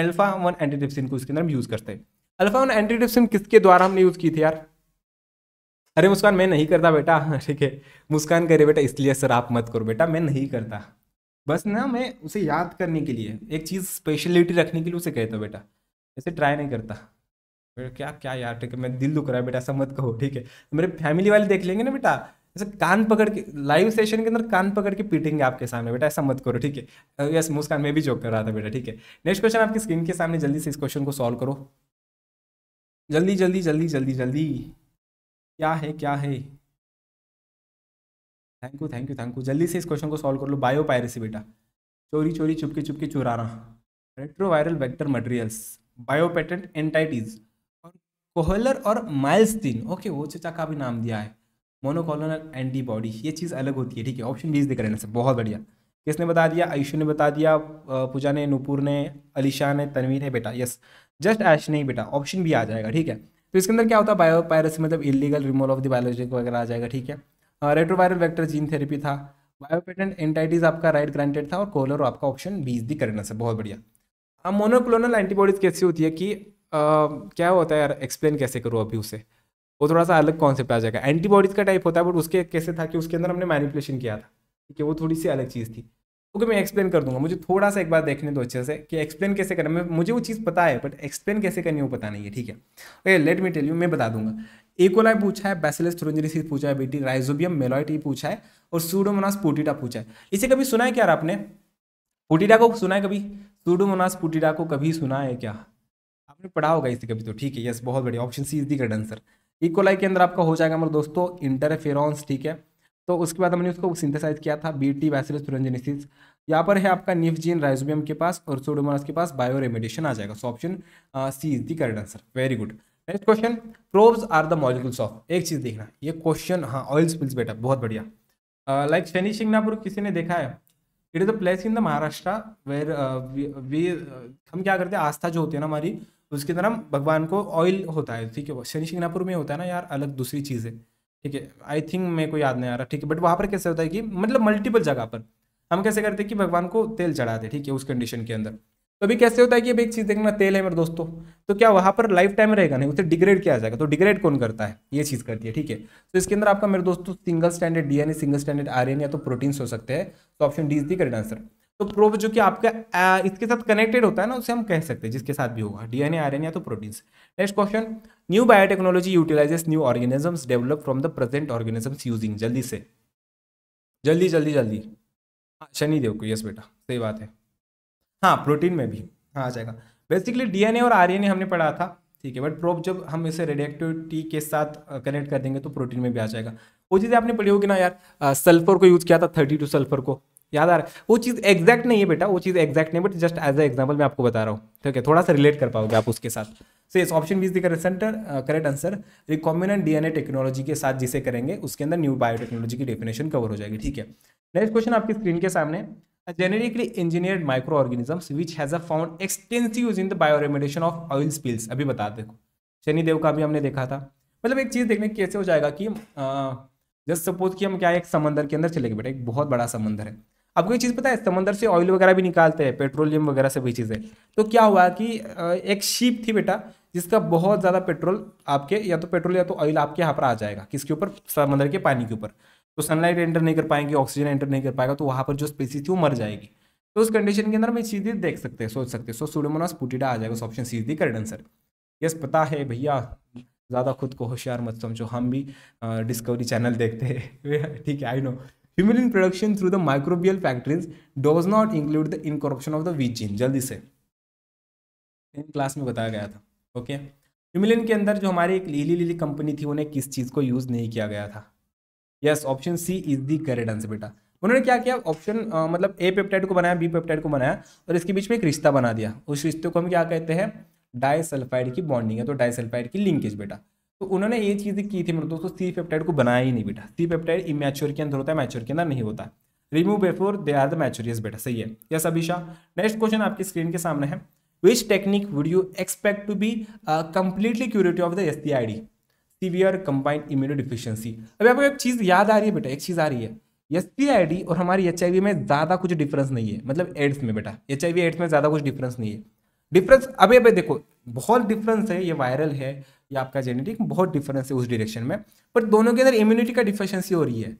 alpha one antitrypsin को इसके अंदर हम यूज़ करते हैं अल्फा वन एंटीडिप्सिन किसके द्वारा हमने यूज़ की थी यार अरे मुस्कान मैं नहीं करता बेटा ठीक है मुस्कान करे बेटा इसलिए सर आप मत करो बेटा मैं नहीं करता बस ना मैं उसे याद करने के लिए एक चीज़ स्पेशलिटी रखने के लिए उसे कहता बेटा ऐसे ट्राई नहीं करता क्या क्या यार ठीक है मैं दिल दुख रहा है बेटा ऐसा मत कहो ठीक है मेरे फैमिली वाले देख लेंगे ना बेटा ऐसे कान पकड़ के लाइव सेशन के अंदर कान पकड़ के पीटेंगे आपके सामने बेटा ऐसा मत करो ठीक है यस मुस्कान मैं भी जोक कर रहा था बेटा ठीक है नेक्स्ट क्वेश्चन आपकी स्क्रीन के सामने जल्दी से इस क्वेश्चन को सॉल्व करो जल्दी जल्दी जल्दी जल्दी जल्दी क्या है क्या है thank you thank you thank you जल्दी से इस क्वेश्चन को सॉल्व कर लो बायो पायरेसी बेटा चोरी चोरी चुपके चुपके चुराना retroviral vector materials biopatent entities और कोहलर और माइल्स तीन ओके वो चचा का भी नाम दिया है मोनोकोलोनल एंटीबॉडी ये चीज़ अलग होती है ठीक है ऑप्शन बीज देख रहे से बहुत बढ़िया किसने बता दिया आयुष ने बता दिया पूजा ने नूपुर ने अलीशा ने तनवीर है बेटा यस जस्ट ऐश नहीं बेटा ऑप्शन भी आ जाएगा ठीक है तो इसके अंदर क्या होता है बायो पायरसी मतलब illegal removal of the biology वगैरह आ जाएगा ठीक है रेट्रोवायरल वेक्टर जीन थेरेपी था बायोपेटेंट एंटाइटीज आपका राइट ग्रांटेड था और कोलर आपका ऑप्शन बीज दी करना से बहुत बढ़िया अब मोनोक्लोनल एंटीबॉडीज कैसी होती है कि आ, क्या होता है यार एक्सप्लेन कैसे करूँ अभी उसे वो थोड़ा सा अलग कॉन्सेप्ट आ जाएगा एंटीबॉडीज़ का टाइप होता है बट उसके कैसे था कि उसके अंदर हमने मैनिपुलेशन किया था ठीक है वो थोड़ी सी अलग चीज़ थी ओके मैं एक्सप्लेन कर दूंगा मुझे थोड़ा सा एक बार देखने दो अच्छे से कि एक्सप्लेन कैसे करना मैं मुझे वो चीज़ पता है बट एक्सप्लेन कैसे करनी वो पता नहीं है ठीक है okay let me tell you मैं बता दूंगा एकोलाई पूछा है बैसिलस थ्रोजेरिसिस पूछा है बेटी राइजोबियम मेलॉइट पूछा है और सूडोमोनास पोटिटा पूछा है इसे कभी सुना है क्या आपने पोटिटा को सुना है कभी सूडोमोनास पोटिटा को कभी सुना है क्या आपने पढ़ा होगा इसे कभी तो ठीक है यस बहुत बढ़िया option C is the correct answer E coli के अंदर आपका हो जाएगा मेरे दोस्तों इंटरफेरॉन्स ठीक है तो उसके बाद हमने उसको सिंथेसाइज किया था बी टी वैसिलस यहाँ पर है आपका निफजीन राइजोबियम के पास और सोडोमोनास के पास बायो रेमेडिएशन आ जाएगा so option C is the correct answer very good next question probes are the molecules of एक चीज़ देखना ये क्वेश्चन हाँ ऑयल स्पिल्स बेटा बहुत बढ़िया लाइक शनि सिंगनापुर किसी ने देखा है it is the place in the Maharashtra where we हम क्या करते हैं आस्था जो होती है ना हमारी तो उसके अंदर हम भगवान को ऑयल होता है ठीक है शनि शिंगनापुर में होता है ना यार अलग दूसरी चीज़ है ठीक है आई थिंक मेरे को याद नहीं आ रहा ठीक है बट वहाँ पर कैसे होता है कि मतलब मल्टीपल जगह पर हम कैसे करते हैं कि भगवान को तेल चढ़ाते ठीक है उस कंडीशन के अंदर तो अभी कैसे होता है कि अब एक चीज़ देखना तेल है मेरे दोस्तों तो क्या वहाँ पर लाइफ टाइम रहेगा नहीं उसे डिग्रेड किया जाएगा तो डिग्रेड कौन करता है ये चीज़ करती है ठीक है तो इसके अंदर आपका मेरे दोस्तों single standard D single standard R या तो प्रोटीन्स हो सकते हैं तो option D is the correct answer तो प्रोब जो कि आपका इसके साथ कनेक्टेड होता है ना उसे हम कह सकते हैं जिसके साथ भी होगा डीएनए आरएनए या तो proteins next question new biotechnology utilizes new organisms develop from the present organisms using जल्दी से जल्दी जल्दी जल्दी हाँ शनिदेव को यस बेटा सही बात है हाँ प्रोटीन में भी हाँ आ जाएगा बेसिकली डीएनए और आरएनए हमने पढ़ा था ठीक है बट प्रोब जब हम इसे रेडिएक्टिविटी के साथ कनेक्ट कर देंगे तो प्रोटीन में भी आ जाएगा वो चीज़ें आपने पढ़ी होगी ना यार सल्फर को यूज़ किया था थर्टी टू सल्फर को याद आ रहा है वो चीज़ एग्जैक्ट नहीं है बेटा वो चीज़ एग्जैक्ट नहीं but just as a example मैं आपको बता रहा हूँ ठीक है थोड़ा सा रिलेट कर पाओगे आप उसके साथ सो इस ऑप्शन बी दिखा correct center correct answer recombinant DNA technology के साथ जिसे करेंगे उसके अंदर न्यू बायोटेक्नोलॉजी की डेफिनेशन कवर हो जाएगी ठीक है नेक्स्ट क्वेश्चन आपकी स्क्रीन के सामने genetically engineered microorganisms which has a found extensive use in the bioremediation of oil spills अभी बता देखो शनिदेव का भी हमने देखा था मतलब एक चीज़ देखने कैसे हो जाएगा कि जस्ट uh, सपोज कि हम क्या एक समंदर के अंदर चले गए बेटा एक बहुत बड़ा समंदर है आपको ये चीज़ पता है समंदर से ऑयल वगैरह भी निकालते हैं पेट्रोलियम वगैरह सभी चीज़ें तो क्या हुआ कि एक शीप थी बेटा जिसका बहुत ज़्यादा पेट्रोल आपके या तो पेट्रोल या तो ऑयल आपके यहाँ पर आ जाएगा किसके ऊपर समंदर के पानी के ऊपर तो सनलाइट एंटर नहीं कर पाएंगे ऑक्सीजन एंटर नहीं कर पाएगा तो वहाँ पर जो स्पेसी थी वो मर जाएगी तो उस कंडीशन के अंदर हम सीधे चीज़ें देख सकते हैं सोच सकते हैं सो सूडोमोनास पुटीडा आ जाएगा उस option C the correct answer yes पता है भैया ज़्यादा खुद को होशियार मत समझो हम भी डिस्कवरी चैनल देखते हैं ठीक है I know humulin production through the microbial factories does not include the incorporation of the wheat gene जल्दी से क्लास में बताया गया था ओके ह्यूमिलिन के अंदर जो हमारी एक लीली लीली कंपनी थी उन्हें किस चीज़ को यूज़ नहीं किया गया था yes option C is the correct answer बेटा उन्होंने क्या किया ऑप्शन मतलब ए पेप्टाइड को बनाया बी पेप्टाइड को बनाया और इसके बीच में एक रिश्ता बना दिया उस रिश्ते को हम क्या कहते हैं डाइसल्फाइड की बॉन्डिंग है तो डाइसल्फाइड की लिंकेज बेटा तो उन्होंने ये चीज़ें की थी मेरे मतलब दोस्तों सी पेप्टाइड को बनाया ही नहीं बेटा सी पेप्टाइड इमेच्योर के अंदर होता है मैच्योर के अंदर नहीं होता remove before they are the matures बेटा सही है यस अभिषा नेक्स्ट क्वेश्चन आपकी स्क्रीन के सामने है which technique would you expect to be completely curative of the S C I D severe combined immunodeficiency अभी आपको एक चीज़ याद आ रही है बेटा एक चीज़ आ रही है एस डी और हमारी एच में ज़्यादा कुछ डिफरेंस नहीं है मतलब एड्स में बेटा एच आई एड्स में ज़्यादा कुछ डिफरेंस नहीं है डिफरेंस अभी अभी देखो बहुत डिफरेंस है ये वायरल है या आपका जेनेटिक बहुत डिफरेंस है उस डिरेक्शन में बट दोनों के अंदर इम्यूनिटी का डिफिशेंसी हो रही है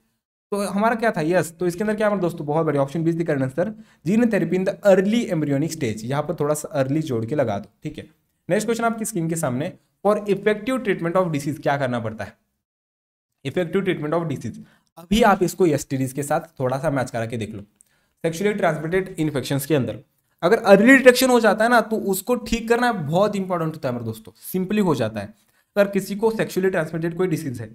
तो हमारा क्या था यस yes. तो इसके अंदर क्या हमारे दोस्तों बहुत बड़ी ऑप्शन बीस दिखा करें sir gene therapy in the early embryonic stage यहाँ पर थोड़ा सा अर्ली जोड़ के लगा दो ठीक है नेक्स्ट क्वेश्चन आपकी स्किन के सामने for effective treatment of disease क्या करना पड़ता है इफेक्टिव ट्रीटमेंट ऑफ डिसीज अभी आप इसको एस के साथ थोड़ा सा मैच करा के देख लो सेक्शुअली ट्रांसमिटेड इन्फेक्शन के अंदर अगर अर्ली डिटेक्शन हो जाता है ना तो उसको ठीक करना बहुत इंपॉर्टेंट होता है मेरे दोस्तों सिंपली हो जाता है अगर किसी को सेक्सुअली ट्रांसमिटेड कोई डिसीज है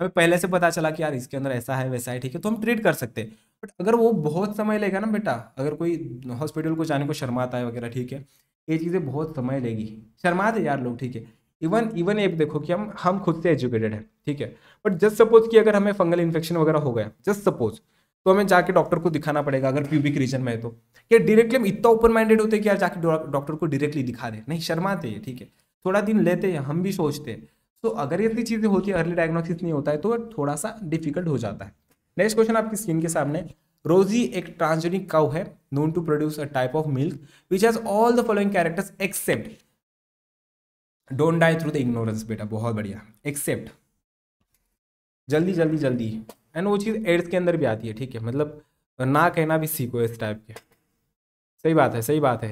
हमें पहले से पता चला कि यार इसके अंदर ऐसा है वैसा है ठीक है तो हम ट्रीट कर सकते हैं बट अगर वो बहुत समय लेगा ना बेटा अगर कोई हॉस्पिटल को जाने को शर्माता है वगैरह ठीक है ये चीज़ें बहुत समय लेगी शर्माते यार लोग ठीक है इवन इवन एक देखो कि हम हम खुद से एजुकेटेड हैं ठीक है बट जस्ट सपोज कि अगर हमें फंगल इन्फेक्शन वगैरह हो गया जस्ट सपोज तो हमें जाके डॉक्टर को दिखाना पड़ेगा अगर प्यूबिक रीजन में है तो क्या डायरेक्टली हम इतना ओपन माइंडेड होते हैं कि यार जाके डॉक्टर को डायरेक्टली दिखा दे नहीं शर्माते हैं ठीक है थोड़ा दिन लेते हैं हम भी सोचते हैं तो अगर इतनी चीज़ें होती है अर्ली डायग्नोसिस नहीं होता है तो थोड़ा सा डिफिकल्ट हो जाता है नेक्स्ट क्वेश्चन आपकी स्किन के सामने रोजी एक ट्रांसजेनिक काउ है known to produce a type of milk which has all the following characters except don't die through the ignorance बेटा बहुत बढ़िया एक्सेप्ट जल्दी जल्दी जल्दी एंड वो चीज़ एड्स के अंदर भी आती है ठीक है मतलब ना कहना भी सीखो इस टाइप के सही बात है सही बात है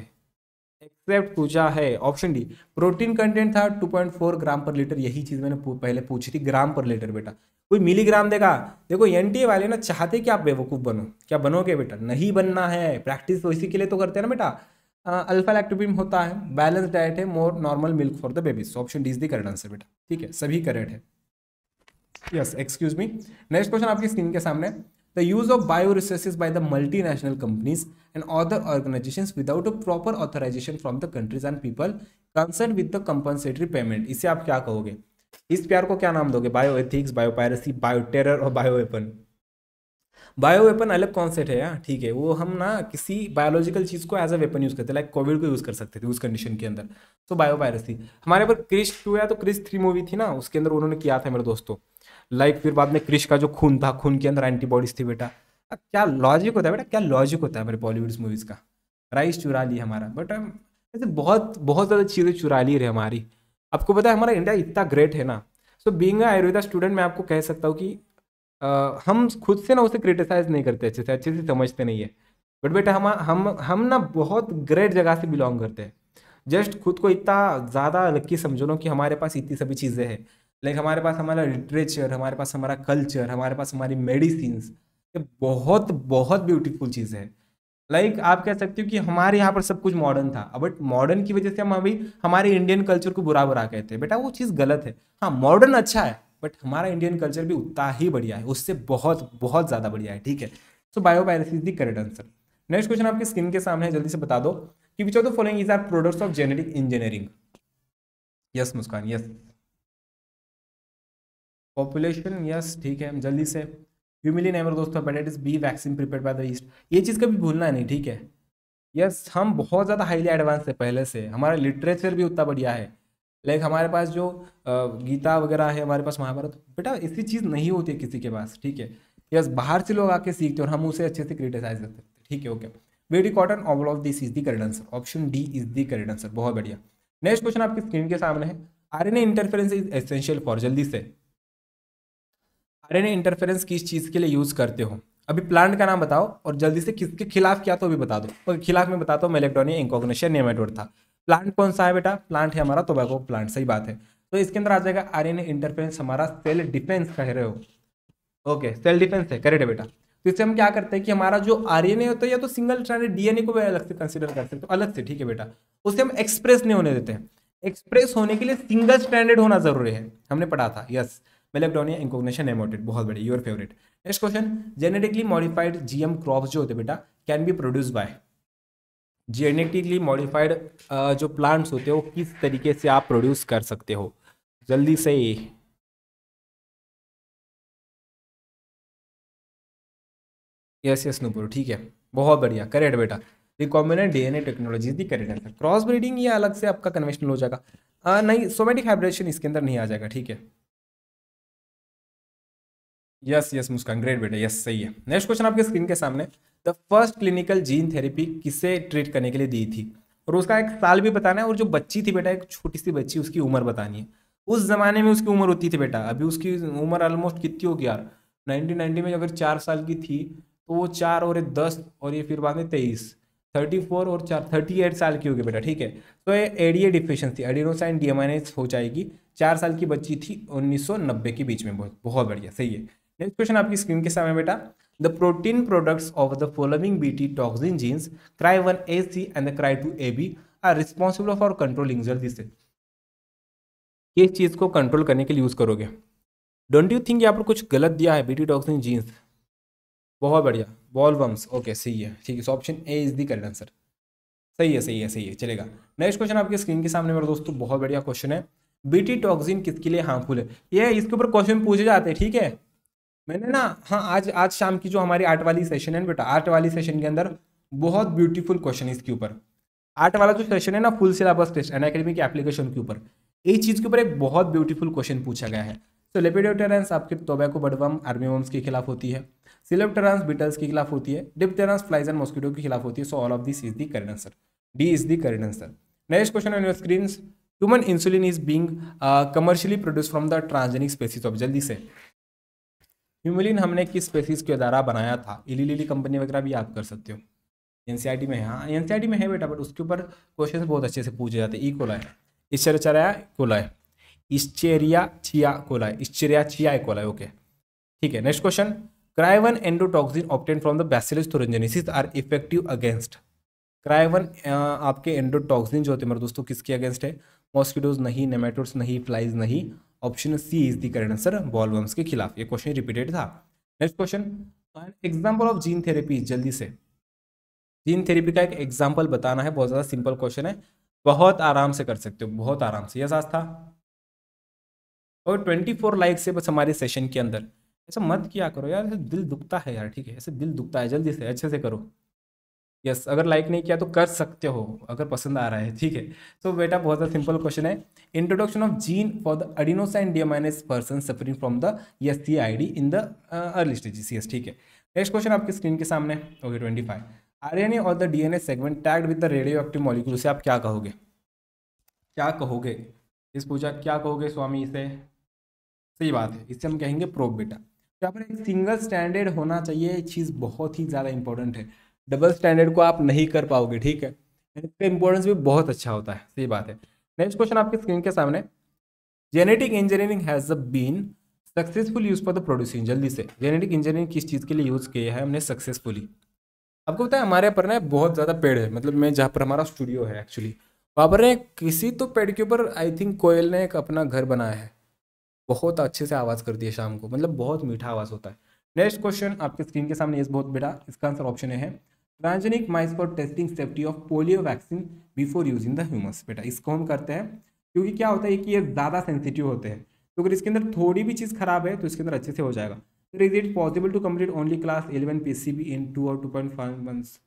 एक्सेप्ट पूजा है ऑप्शन डी प्रोटीन कंटेंट था 2.4 ग्राम पर लीटर यही चीज़ मैंने पहले पूछी थी ग्राम पर लीटर बेटा कोई मिलीग्राम देगा देखो एन वाले ना चाहते कि आप बेवकूफ़ बनो क्या बनोगे बेटा नहीं बनना है प्रैक्टिस तो इसी के लिए तो करते हैं ना बेटा अल्फा लैक्टोबीम होता है बैलेंस डाइट है more normal milk for the babies option D is the correct answer बेटा ठीक है सभी करेक्ट है yes excuse me next question आपकी स्क्रीन के सामने of bio of biorisources the multinational companies and other organisation without a proper authorization from the countries and people concern with the compensatory payment इसे आप क्या कहोगे इस प्यार को क्या नाम दोगे bioethics biopiracy bioterror और बायो वेपन बायो वेपन अलग कॉन्सेप्ट है ठीक है वो हम ना किसी बायोलॉजिकल चीज़ को एज अ वेपन यूज़ करते लाइक कोविड को यूज़ कर सकते थे उस कंडीशन के अंदर सो so, बायो पायरेसी हमारे पर क्रिश टू या तो क्रिश थ्री मूवी थी ना उसके अंदर उन्होंने किया था मेरे दोस्तों लाइक फिर बाद में क्रिश का जो खून था खून के अंदर एंटीबॉडीज थी बेटा क्या लॉजिक होता है बेटा क्या लॉजिक होता है हमारे बॉलीवुड मूवीज़ का राइस चुरा ली हमारा बट um, ऐसे बहुत बहुत ज़्यादा चीज़ें चुरा ली रही हमारी आपको पता है हमारा इंडिया इतना ग्रेट है ना सो बींग आयुर्वेदा स्टूडेंट मैं आपको कह सकता हूँ कि आ, हम खुद से ना उसे क्रिटिसाइज नहीं करते अच्छे से अच्छे से समझते नहीं है बट बेटा हम हम हम ना बहुत ग्रेट जगह से बिलोंग करते हैं जस्ट खुद को इतना ज़्यादा लक्की समझो ना कि हमारे पास इतनी सभी चीज़ें हैं लाइक हमारे पास हमारा लिटरेचर हमारे पास हमारा कल्चर हमारे पास हमारी मेडिसिन ये बहुत बहुत ब्यूटीफुल चीज़ है लाइक like, आप कह सकते हो कि हमारे यहाँ पर सब कुछ मॉडर्न था बट मॉडर्न की वजह से हम अभी हमारे इंडियन कल्चर को बुरा बुरा कहते हैं बेटा वो चीज़ गलत है हाँ मॉडर्न अच्छा है बट हमारा इंडियन कल्चर भी उतना ही बढ़िया है उससे बहुत बहुत ज़्यादा बढ़िया है ठीक है so bio is the correct answer next question आपके स्किन के सामने है जल्दी से बता दो कि which of the following is are products of genetic engineering yes Muskan yes population yes ठीक है हम जल्दी से ह्यूमिली नेवर दोस्तों hepatitis B vaccine prepare by the yeast ये चीज़ कभी भूलना नहीं ठीक है यस हम बहुत ज़्यादा हाईली एडवांस है पहले से हमारा लिटरेचर भी उतना बढ़िया है लाइक हमारे पास जो गीता वगैरह है हमारे पास महाभारत बेटा ऐसी चीज़ नहीं होती है किसी के पास ठीक है यस बाहर से लोग आके सीखते और हम उसे अच्छे से क्रिटिसाइज कर सकते हैं ठीक है okay weedy cotton all of this is the correct answer option D is the correct answer बहुत बढ़िया नेक्स्ट क्वेश्चन आपकी स्क्रीन के सामने है R N interference is essential for जल्दी से आरएनए इंटरफेरेंस किस चीज़ के लिए यूज़ करते हो अभी प्लांट का नाम बताओ और जल्दी से किसके खिलाफ क्या तो अभी बता दो और खिलाफ में बताता हूँ मेलेक्टोनिया इंकोग्नेशन नेमेटोड था प्लांट कौन सा है बेटा प्लांट है हमारा तोबैको प्लांट सही बात है तो इसके अंदर आ जाएगा आर एन इंटरफेरेंस हमारा सेल डिफेंस कह रहे हो ओके सेल डिफेंस है करेक्ट है बेटा तो इससे हम क्या करते हैं कि हमारा जो आर एन ए होता है या तो सिंगल स्ट्रैंडेड डीएनए को अलग से कंसिडर कर सकते हो तो अलग से ठीक है बेटा उसे हम एक्सप्रेस नहीं होने देते हैं एक्सप्रेस होने के लिए सिंगल स्टैंडर्ड होना जरूरी है हमने पढ़ा था यस मेलेक्टोनिया इंकोगनेशन एमोटेड बहुत बढ़िया your favourite next question genetically modified GM crop जो होते बेटा can be produce by genetically modified जो प्लांट्स होते हो किस तरीके से आप प्रोड्यूस कर सकते हो जल्दी से यस यस नूपुर ठीक है बहुत बढ़िया करेक्ट बेटा recombinant DNA technology the correct answer cross breeding ये अलग से आपका कन्वेंशनल हो जाएगा आ, नहीं सोमेटिक हाइब्रेशन इसके अंदर नहीं आ जाएगा ठीक है यस यस मुस्कान ग्रेट बेटा यस सही है नेक्स्ट क्वेश्चन आपके स्क्रीन के सामने the first clinical gene therapy किसे ट्रीट करने के लिए दी थी और उसका एक साल भी बताना है और जो बच्ची थी बेटा एक छोटी सी बच्ची उसकी उम्र बतानी है उस ज़माने में उसकी उम्र होती थी बेटा अभी उसकी उम्र ऑलमोस्ट कितनी होगी यार नाइनटीन में अगर चार साल की थी तो वो चार और ये दस और ये फिर बाद में तेईस थर्टी फोर और चार थर्टी एट साल की होगी बेटा ठीक है तो ये एडीए डिफिशेंसी एडिनोसाइन डीएमआईएस हो जाएगी चार साल की बच्ची थी 1990 के बीच में बहुत बहुत बढ़िया सही है नेक्स्ट क्वेश्चन आपकी स्क्रीन के सामने बेटा the protein products of the following BT toxin genes cry one A C and cry two A B are responsible for controlling जल्दी से किस चीज़ को कंट्रोल करने के लिए यूज़ करोगे डोंट यू थिंक यहाँ पर कुछ गलत दिया है बीटी टॉक्सिन जीन्स बहुत बढ़िया बॉलवम्स ओके सही है ठीक है so option A is the correct answer सही है सही है सही है चलेगा नेक्स्ट क्वेश्चन आपके स्क्रीन के सामने मेरे दोस्तों बहुत बढ़िया क्वेश्चन है बीटी टॉक्सिन किसके लिए हार्मफुल है ये इसके ऊपर क्वेश्चन पूछे जाते हैं ठीक है मैंने ना हाँ आज आज शाम की जो हमारी आर्ट वाली सेशन है बेटा आर्ट वाली सेशन के अंदर बहुत ब्यूटीफुल क्वेश्चन है इसके ऊपर आर्ट वाला जो सेशन है ना full syllabus test Unacademy के एप्लीकेशन के ऊपर ये चीज़ के ऊपर एक बहुत ब्यूटीफुल क्वेश्चन पूछा गया है तो लेपिडोटेरेंस आपके टोबैको बडवम आर्मी वम्स के खिलाफ होती है सिलेप्टेरेंस बीटल्स के खिलाफ होती है डिप्टेरेंस फ्लाइज एंड मॉस्किटो के खिलाफ होती है so all of this is the correct answer D is the correct answer next question on your screen human insulin is being commercially produce from the transgenic species of जल्दी से Humulin हमने किस spaces के द्वारा बनाया था इली lily company वगैरह भी आप कर सकते हो एन में हाँ एन में है बेटा बट उसके ऊपर क्वेश्चन बहुत अच्छे से पूछे जाते हैं ई कोला है इश्चरचराया कोला है इश्चेरिया चिया कोला है इश्चेरिया चिया कोला है ओके ठीक है next question cry one endotoxin obtained from the bacillus thuringiensis are effective against cry one आपके एंडोटॉक्सिन जो होते हैं मेरे दोस्तों किसके अगेंस्ट है मॉस्किटोज नहीं नेमेटोड्स नहीं फ्लाइज नहीं option C is the current answer bollworms के खिलाफ ये क्वेश्चन रिपीटेड था next question example of gene therapy जल्दी से जीन थेरेपी का एक एग्जाम्पल बताना है बहुत ज़्यादा सिंपल क्वेश्चन है बहुत आराम से कर सकते हो बहुत आराम से यह साज था और ट्वेंटी फोर लाइक्स है बस हमारे सेशन के अंदर ऐसा मत किया करो यार ऐसे दिल दुखता है यार ठीक है ऐसे दिल दुखता है जल्दी से अच्छे से करो यस अगर लाइक नहीं किया तो कर सकते हो अगर पसंद आ रहा है ठीक है तो बेटा बहुत ज़्यादा सिंपल क्वेश्चन है introduction of gene for the adenosine deaminase person suffering from the S T I D in the early stage yes ठीक है नेक्स्ट क्वेश्चन आपकी स्क्रीन के सामने okay twenty five R A और the D N A segment tagged with the radioactive molecule से आप क्या कहोगे क्या कहोगे इस पूछा क्या कहोगे स्वामी इसे सही बात है इससे हम कहेंगे प्रोब बेटा तो यहाँ पर एक सिंगल स्टैंडर्ड होना चाहिए चीज़ बहुत ही ज़्यादा इंपॉर्टेंट है डबल स्टैंडर्ड को आप नहीं कर पाओगे ठीक है इसका इंपॉर्टेंस भी बहुत अच्छा होता है सही बात है नेक्स्ट क्वेश्चन आपकी स्क्रीन के सामने genetic engineering has been successful use for the producing जल्दी से जेनेटिक इंजीनियरिंग किस चीज़ के लिए यूज़ किया है हमने सक्सेसफुली आपको पता है हमारे यहाँ पर ना बहुत ज़्यादा पेड़ है मतलब मैं जहाँ पर हमारा स्टूडियो है एक्चुअली वहाँ पर ना किसी तो पेड़ के ऊपर आई थिंक कोयल ने एक अपना घर बनाया है बहुत अच्छे से आवाज़ करती है शाम को मतलब बहुत मीठा आवाज़ होता है नेक्स्ट क्वेश्चन आपके स्क्रीन के सामने बहुत बड़ा इसका आंसर ऑप्शन है transgenic mice for testing safety of polio vaccine before use in the humans बेटा इसको हम करते हैं क्योंकि क्या होता है कि ये ज़्यादा सेंसिटिव होते हैं तो अगर इसके अंदर थोड़ी भी चीज़ खराब है तो इसके अंदर अच्छे से हो जाएगा sir is it possible to complete only class eleven P C B in two और टू पॉइंट फाइव मंथ्स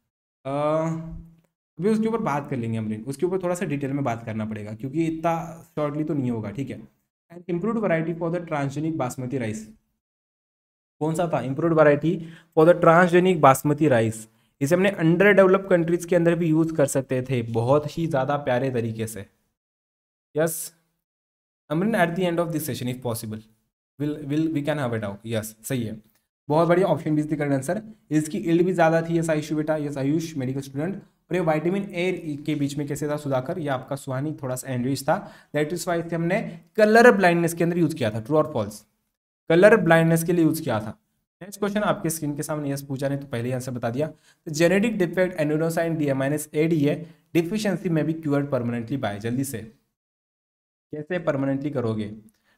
अभी उसके ऊपर बात कर लेंगे लोग उसके ऊपर थोड़ा सा डिटेल में बात करना पड़ेगा क्योंकि इतना शॉर्टली तो नहीं होगा ठीक है and improve variety for the transgenic basmati rice कौन सा था improve variety for the transgenic basmati rice इसे हमने अंडर डेवलप कंट्रीज के अंदर भी यूज कर सकते थे बहुत ही ज़्यादा प्यारे तरीके से yes Amreen at the end of this session if possible will will we can have it out yes सही है बहुत बढ़िया ऑप्शन भी इसकी आंसर इसकी इल्ड भी ज़्यादा थी यस आयुषु बेटा यस आयुष मेडिकल स्टूडेंट और ये वाइटामिन ए के बीच में कैसे था सुधाकर या आपका सुहानी थोड़ा सा एंड्रिच था दैट इज वाई हमने कलर ब्लाइंडनेस के अंदर यूज किया था ट्रू और फॉल्स कलर ब्लाइंडनेस के लिए यूज किया था नेक्स्ट क्वेश्चन आपके स्क्रीन के सामने यस पूछा ने तो पहले आंसर बता दिया तो genetic defect adenosine D minus A D A deficiency में भी क्यूअर्ड परमानेंटली बाय जल्दी से कैसे परमानेंटली करोगे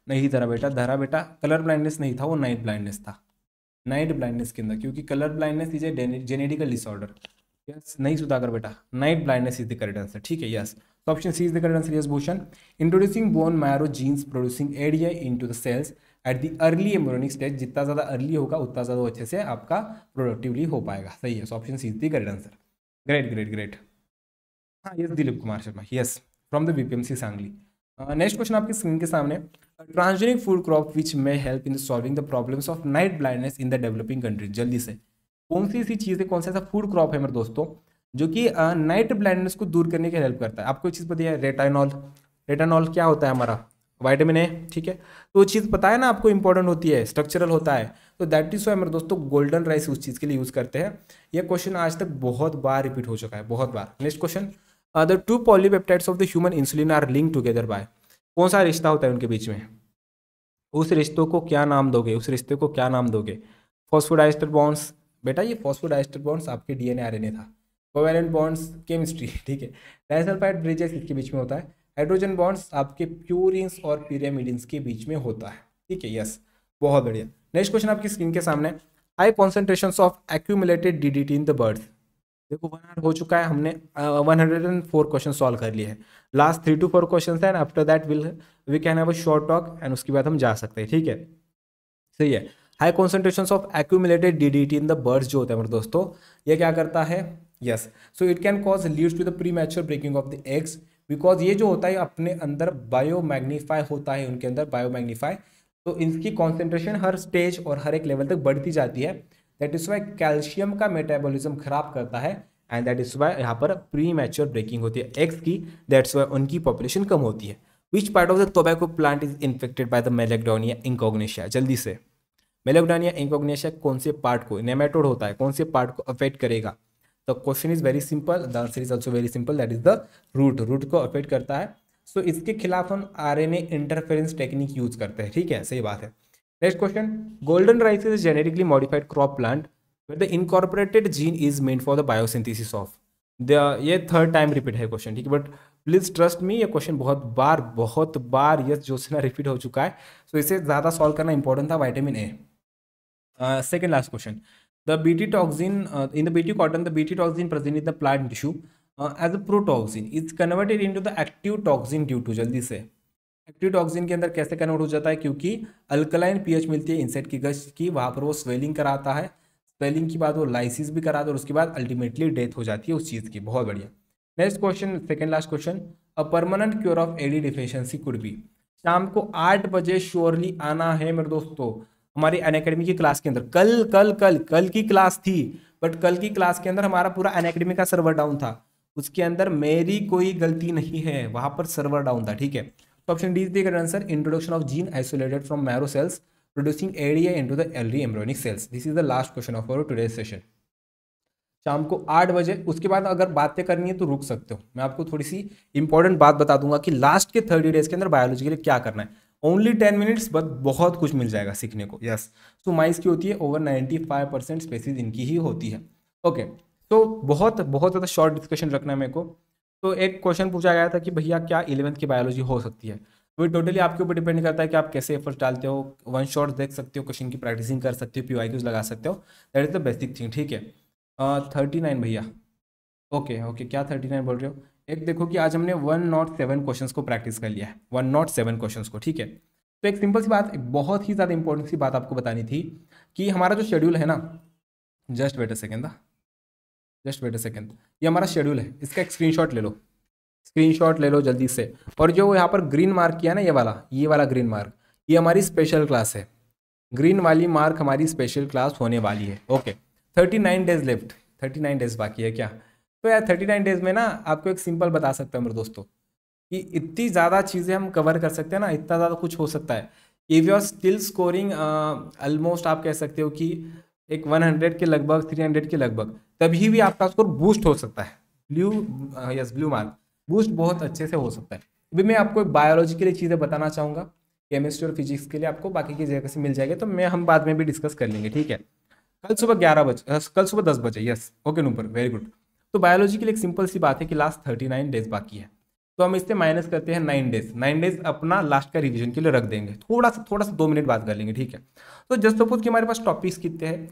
नहीं धरा बेटा धरा बेटा कलर ब्लाइंडनेस नहीं था वो नाइट ब्लाइंडनेस था नाइट ब्लाइंडनेस के अंदर क्योंकि colour blindness is a genetical disorder yes नहीं सुधाकर बेटा night blindness is the correct answer ठीक है यस तो option C is the correct answer yes Bhushan introducing bone marrow genes producing ADA into the cells at the early embryonic stage जितना ज़्यादा early होगा उतना ज़्यादा अच्छे से आपका प्रोडक्टिवली हो पाएगा सही है so option C is the correct answer great great great हाँ यस तो Dilip Kumar Sharma yes from the BPMC Sangli next question आपके स्क्रीन के सामने transgenic food crop which may help in solving the problems of night blindness in the developing countries जल्दी से कौन सी ऐसी चीज़ है कौन सा ऐसा फूड क्रॉप है मेरे दोस्तों जो कि नाइट uh, ब्लाइंडनेस को दूर करने की हेल्प करता है आपको एक चीज़ पता है रेटानॉल क्या होता है हमारा वाइटामिन है ठीक है तो वो चीज़ पता है ना आपको इंपॉर्टेंट होती है स्ट्रक्चरल होता है तो दैट इज़ वाई मेरे दोस्तों गोल्डन राइस उस चीज़ के लिए यूज़ करते हैं यह क्वेश्चन आज तक बहुत बार रिपीट हो चुका है बहुत बार next question the two polypeptides of the human insulin are link together by कौन सा रिश्ता होता है उनके बीच में उस रिश्तों को क्या नाम दोगे उस रिश्ते को क्या नाम दोगे फॉस्फोडाइस्टर बॉन्ड्स बेटा ये फॉस्फोडाइस्टर बॉन्ड्स आपके डीएनए आरएनए था कोवेलेंट बॉन्ड्स केमिस्ट्री ठीक है डाइसल्फाइड ब्रिजेस इसके बीच में होता है हाइड्रोजन बॉन्ड्स आपके प्यूरिन्स और पीरियमिडिन के बीच में होता है ठीक है यस बहुत बढ़िया नेक्स्ट क्वेश्चन आपकी स्क्रीन के सामने high concentration of accumulated DDT in the bird देखो वन आर हो चुका है हमने one hundred and four question solve कर लिए हैं last three two four question है and after that will we can have a short talk and उसके बाद हम जा सकते हैं ठीक है सही है high concentration of accumulated DDT in the birds जो होते हैं हमारे दोस्तों ये क्या करता है yes so it can cause leads to the premature breaking of the eggs because ये जो होता है अपने अंदर बायो मैग्नीफाई होता है उनके अंदर बायो मैग्नीफाई तो इनकी कॉन्सेंट्रेशन हर स्टेज और हर एक लेवल तक बढ़ती जाती है दैट इज़ वाई कैल्शियम का मेटाबोलिज्म खराब करता है एंड दैट इज़ वाई यहाँ पर प्री मैच्योर ब्रेकिंग होती है एक्स की दैट्स वाई उनकी पॉपुलेशन कम होती है which part of the tobacco plant is infected by the Meloidogyne incognita जल्दी से मेलेक्डोनिया इंकोग्नेशिया कौन से पार्ट को नेमेटोड होता है कौन से पार्ट को अफेक्ट करेगा the question is very simple the answer is also very simple that is the root root को अफेक्ट करता है सो so, इसके खिलाफ हम R N A interference technique use करते हैं ठीक है सही बात है next question golden rice is genetically modified crop plant the incorporated gene is made for the biosynthesis of the ये थर्ड टाइम रिपीट है क्वेश्चन ठीक है बट प्लीज़ ट्रस्ट मी ये क्वेश्चन बहुत बार बहुत बार यस जोशना रिपीट हो चुका है सो so, इसे ज़्यादा सॉल्व करना इंपॉर्टेंट था vitamin A second last question The Bt toxin, uh, in the Bt cotton, the toxin toxin in the the tissue as a as a protoxin is converted into the active toxin due to जल्दी से active toxin के अंदर कैसे convert हो जाता है क्योंकि alkaline P H मिलती है इंसेक्ट की गश की वहाँ पर वो स्वेलिंग कराता है स्वेलिंग के बाद वो लाइसिस भी कराता है और उसके बाद अल्टीमेटली डेथ हो जाती है उस चीज़ की बहुत बढ़िया next question second last question a permanent cure of AD deficiency could be शाम को आठ बजे श्योरली आना है मेरे दोस्तों हमारी अन अकेडमी की क्लास के अंदर कल कल कल कल की क्लास थी बट कल की क्लास के अंदर हमारा पूरा अन अकेडमी का सर्वर डाउन था उसके अंदर मेरी कोई गलती नहीं है वहां पर सर्वर डाउन था ठीक है तो option D is answer introduction of gene isolated from marrow cells producing in to the early embryonic cells this is the last question of our today session शाम को आठ बजे उसके बाद अगर बातें करनी है तो रुक सकते हो मैं आपको थोड़ी सी इंपॉर्टेंट बात बता दूंगा कि लास्ट के थर्टी डेज के अंदर बायोलॉजी के लिए क्या करना है ओनली टेन मिनट्स बट बहुत कुछ मिल जाएगा सीखने को यस सो माइस की होती है over ninety five percent species इनकी ही होती है ओके okay, तो so, बहुत बहुत ज़्यादा शॉर्ट डिस्कशन रखना है मेरे को तो एक क्वेश्चन पूछा गया था कि भैया क्या इलेवंथ की बायोलॉजी हो सकती है तो टोटली आपके ऊपर डिपेंड करता है कि आप कैसे एफर्ट डालते हो वन शॉट देख सकते हो क्वेश्चन की प्रैक्टिसिंग कर सकते हो पी वाई लगा सकते हो that is the basic thing ठीक है थर्टी नाइन भैया ओके ओके क्या थर्टी नाइन बोल रहे हो एक देखो कि आज हमने वन नॉट सेवन क्वेश्चन को प्रैक्टिस कर लिया है वन नॉट सेवन क्वेश्चन को ठीक है तो एक सिंपल सी बात एक बहुत ही ज़्यादा इंपॉर्टेंट सी बात आपको बतानी थी कि हमारा जो शेड्यूल है ना just wait a second just wait a second ये हमारा शेड्यूल है इसका एक स्क्रीन ले लो स्क्रीन ले लो जल्दी से और जो यहाँ पर ग्रीन मार्क किया ना ये वाला ये वाला ग्रीन मार्क ये हमारी स्पेशल क्लास है ग्रीन वाली मार्क हमारी स्पेशल क्लास होने वाली है okay thirty nine days left thirty nine days बाकी है क्या तो यार थर्टी नाइन डेज में ना आपको एक सिंपल बता सकता हूँ मेरे दोस्तों कि इतनी ज़्यादा चीज़ें हम कवर कर सकते हैं ना इतना ज़्यादा कुछ हो सकता है if you are still scoring almost आप कह सकते हो कि एक 100 के लगभग 300 के लगभग तभी भी आपका स्कोर बूस्ट हो सकता है blue yes blue mark boost बहुत अच्छे से हो सकता है अभी मैं आपको बायोलॉजी के लिए चीज़ें बताना चाहूँगा केमिस्ट्री और फिजिक्स के लिए आपको बाकी की जगह से मिल जाएगी तो मैं हम बाद में भी डिस्कस कर लेंगे ठीक है कल सुबह ग्यारह बजे uh, कल सुबह दस बजे yes okay Nupur very good तो बायोलॉजी के लिए एक सिंपल सी बात है कि लास्ट थर्टी नाइन डेज बाकी है तो हम इससे माइनस करते हैं नाइन डेज नाइन डेज अपना लास्ट का रिवीजन के लिए रख देंगे थोड़ा सा थोड़ा सा दो मिनट बात कर लेंगे ठीक है तो जस्ट सपोज कि हमारे पास टॉपिक्स कितने हैं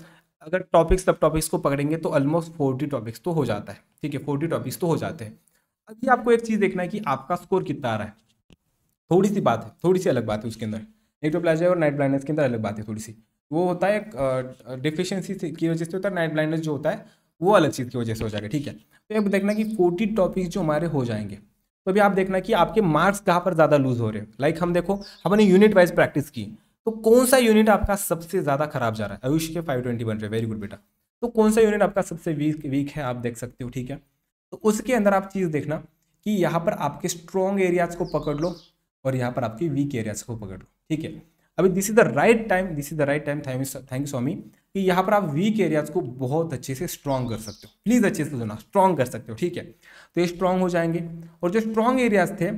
अगर टॉपिक्स सब टॉपिक्स को पकड़ेंगे तो ऑलमोस्ट फोर्टी टॉपिक्स तो हो जाता है ठीक है फोर्टी टॉपिक्स तो हो जाते हैं अभी आपको एक चीज़ देखना है कि आपका स्कोर कितना आ रहा है थोड़ी सी बात है थोड़ी सी अलग बात है उसके अंदर एक्टोप्लाजा तो और नाइट ब्लाइंडनेस के अंदर अलग बात है थोड़ी सी वो होता है डिफिशियंसी की वजह से होता है नाइट ब्लाइंडनेस जो होता है वो अलग चीज़ की वजह से हो जाएगा ठीक है तो अब देखना कि फोर्टी टॉपिक्स जो हमारे हो जाएंगे तो अभी आप देखना कि आपके मार्क्स कहाँ पर ज़्यादा लूज हो रहे हैं लाइक हम देखो हमने यूनिट वाइज प्रैक्टिस की तो कौन सा यूनिट आपका सबसे ज़्यादा खराब जा रहा है आयुष के फाइव ट्वेंटी बन रहे वेरी गुड बेटा तो कौन सा यूनिट आपका सबसे वीक वीक है आप देख सकते हो ठीक है तो उसके अंदर आप चीज़ देखना कि यहाँ पर आपके स्ट्रॉन्ग एरियाज को पकड़ लो और यहाँ पर आपकी वीक एरियाज को पकड़ लो ठीक है अभी this is the right time this is the right time thank you Swami कि यहाँ पर आप वीक एरियाज को बहुत अच्छे से स्ट्रांग कर सकते हो प्लीज़ अच्छे से सुना स्ट्रांग कर सकते हो ठीक है तो ये स्ट्रांग हो जाएंगे और जो स्ट्रांग एरियाज थे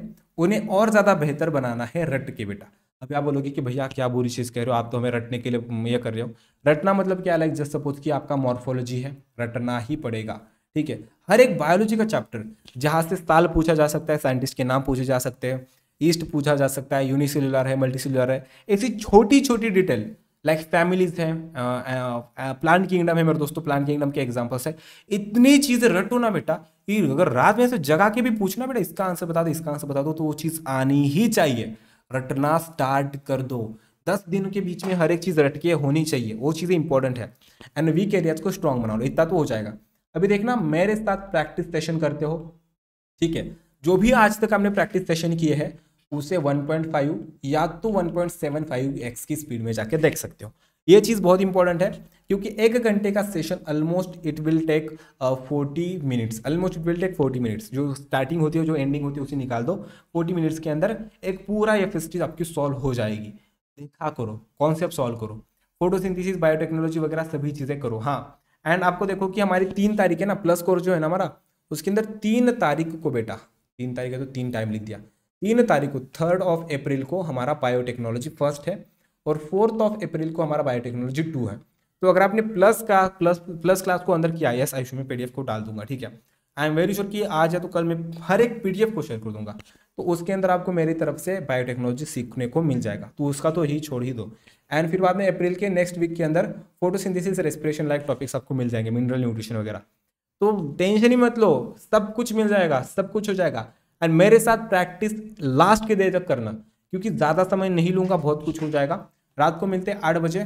उन्हें और ज़्यादा बेहतर बनाना है रट के बेटा अभी आप बोलोगे कि भैया क्या बुरी चीज़ कह रहे हो आप तो हमें रटने के लिए ये कर रहे हो रटना मतलब क्या लाइक जस्ट सपोज कि आपका मॉर्फोलॉजी है रटना ही पड़ेगा ठीक है हर एक बायोलॉजी का चैप्टर जहाँ से साल पूछा जा सकता है साइंटिस्ट के नाम पूछे जा सकते हैं ईस्ट पूछा जा सकता है यूनिसेलुलर है मल्टीसेलुलर है ऐसी छोटी छोटी डिटेल लाइक फैमिलीज हैं प्लांट किंगडम है मेरे दोस्तों प्लांट किंगडम के एग्जांपल्स है इतनी चीज़ें रटो ना बेटा कि अगर रात में से जगा के भी पूछना बेटा इसका आंसर बता दो इसका आंसर बता दो तो वो चीज़ आनी ही चाहिए रटना स्टार्ट कर दो दस दिन के बीच में हर एक चीज़ रटके होनी चाहिए वो चीज़ें इंपॉर्टेंट है एंड वीक एरियाज को स्ट्रांग बना लो इतना तो हो जाएगा अभी देखना मेरे साथ प्रैक्टिस सेशन करते हो ठीक है जो भी आज तक हमने प्रैक्टिस सेशन किए हैं उसे 1.5 या तो 1.75x की स्पीड में जाके देख सकते हो ये चीज़ बहुत इंपॉर्टेंट है क्योंकि एक घंटे का session almost it will take forty minutes almost it will take forty minutes जो स्टार्टिंग होती है जो एंडिंग होती है उसे निकाल दो फोर्टी मिनट्स के अंदर एक पूरा एफ आपकी सॉल्व हो जाएगी देखा करो कॉन्सेप्ट सॉल्व करो फोटोसिंथिस बायोटेक्नोलॉजी वगैरह सभी चीज़ें करो हाँ एंड आपको देखो कि हमारी तीन तारीख है ना प्लस कोर्स जो है ना हमारा उसके अंदर तीन तारीख को बेटा तीन तारीख है तो तीन टाइम लिख दिया तीन तारीख को थर्ड ऑफ अप्रैल को हमारा बायोटेक्नोलॉजी फर्स्ट है और फोर्थ ऑफ अप्रैल को हमारा बायोटेक्नोलॉजी टू है तो अगर आपने प्लस का प्लस प्लस क्लास को अंदर किया यस आयुष में पीडीएफ को डाल दूंगा ठीक है आई एम वेरी श्योर कि आज या तो कल मैं हर एक पीडीएफ को शेयर कर दूंगा तो उसके अंदर आपको मेरी तरफ से बायोटेक्नोलॉजी सीखने को मिल जाएगा तो उसका तो ही छोड़ ही दो एंड फिर बाद में अप्रैल के नेक्स्ट वीक के अंदर फोटोसिंथेसिस रेस्पिरेशन लाइक टॉपिक्स आपको मिल जाएंगे मिनरल न्यूट्रिशन वगैरह तो टेंशन ही मत लो सब कुछ मिल जाएगा सब कुछ हो जाएगा एंड मेरे साथ प्रैक्टिस लास्ट के देर तक करना क्योंकि ज़्यादा समय नहीं लूँगा बहुत कुछ हो जाएगा रात को मिलते आठ बजे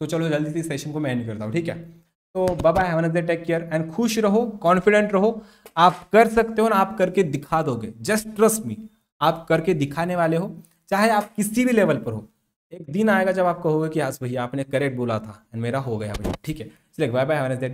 तो चलो जल्दी से सेशन को मैं एंड करता हूँ ठीक है तो बाबा have another take care and खुश रहो कॉन्फिडेंट रहो आप कर सकते हो ना आप करके दिखा दोगे जस्ट ट्रस्ट मी आप करके दिखाने वाले हो चाहे आप किसी भी लेवल पर हो एक दिन आएगा जब आप कहोगे कि आज भैया आपने करेक्ट बोला था एंड मेरा हो गया भैया ठीक है चलिए बाय बाय हैवन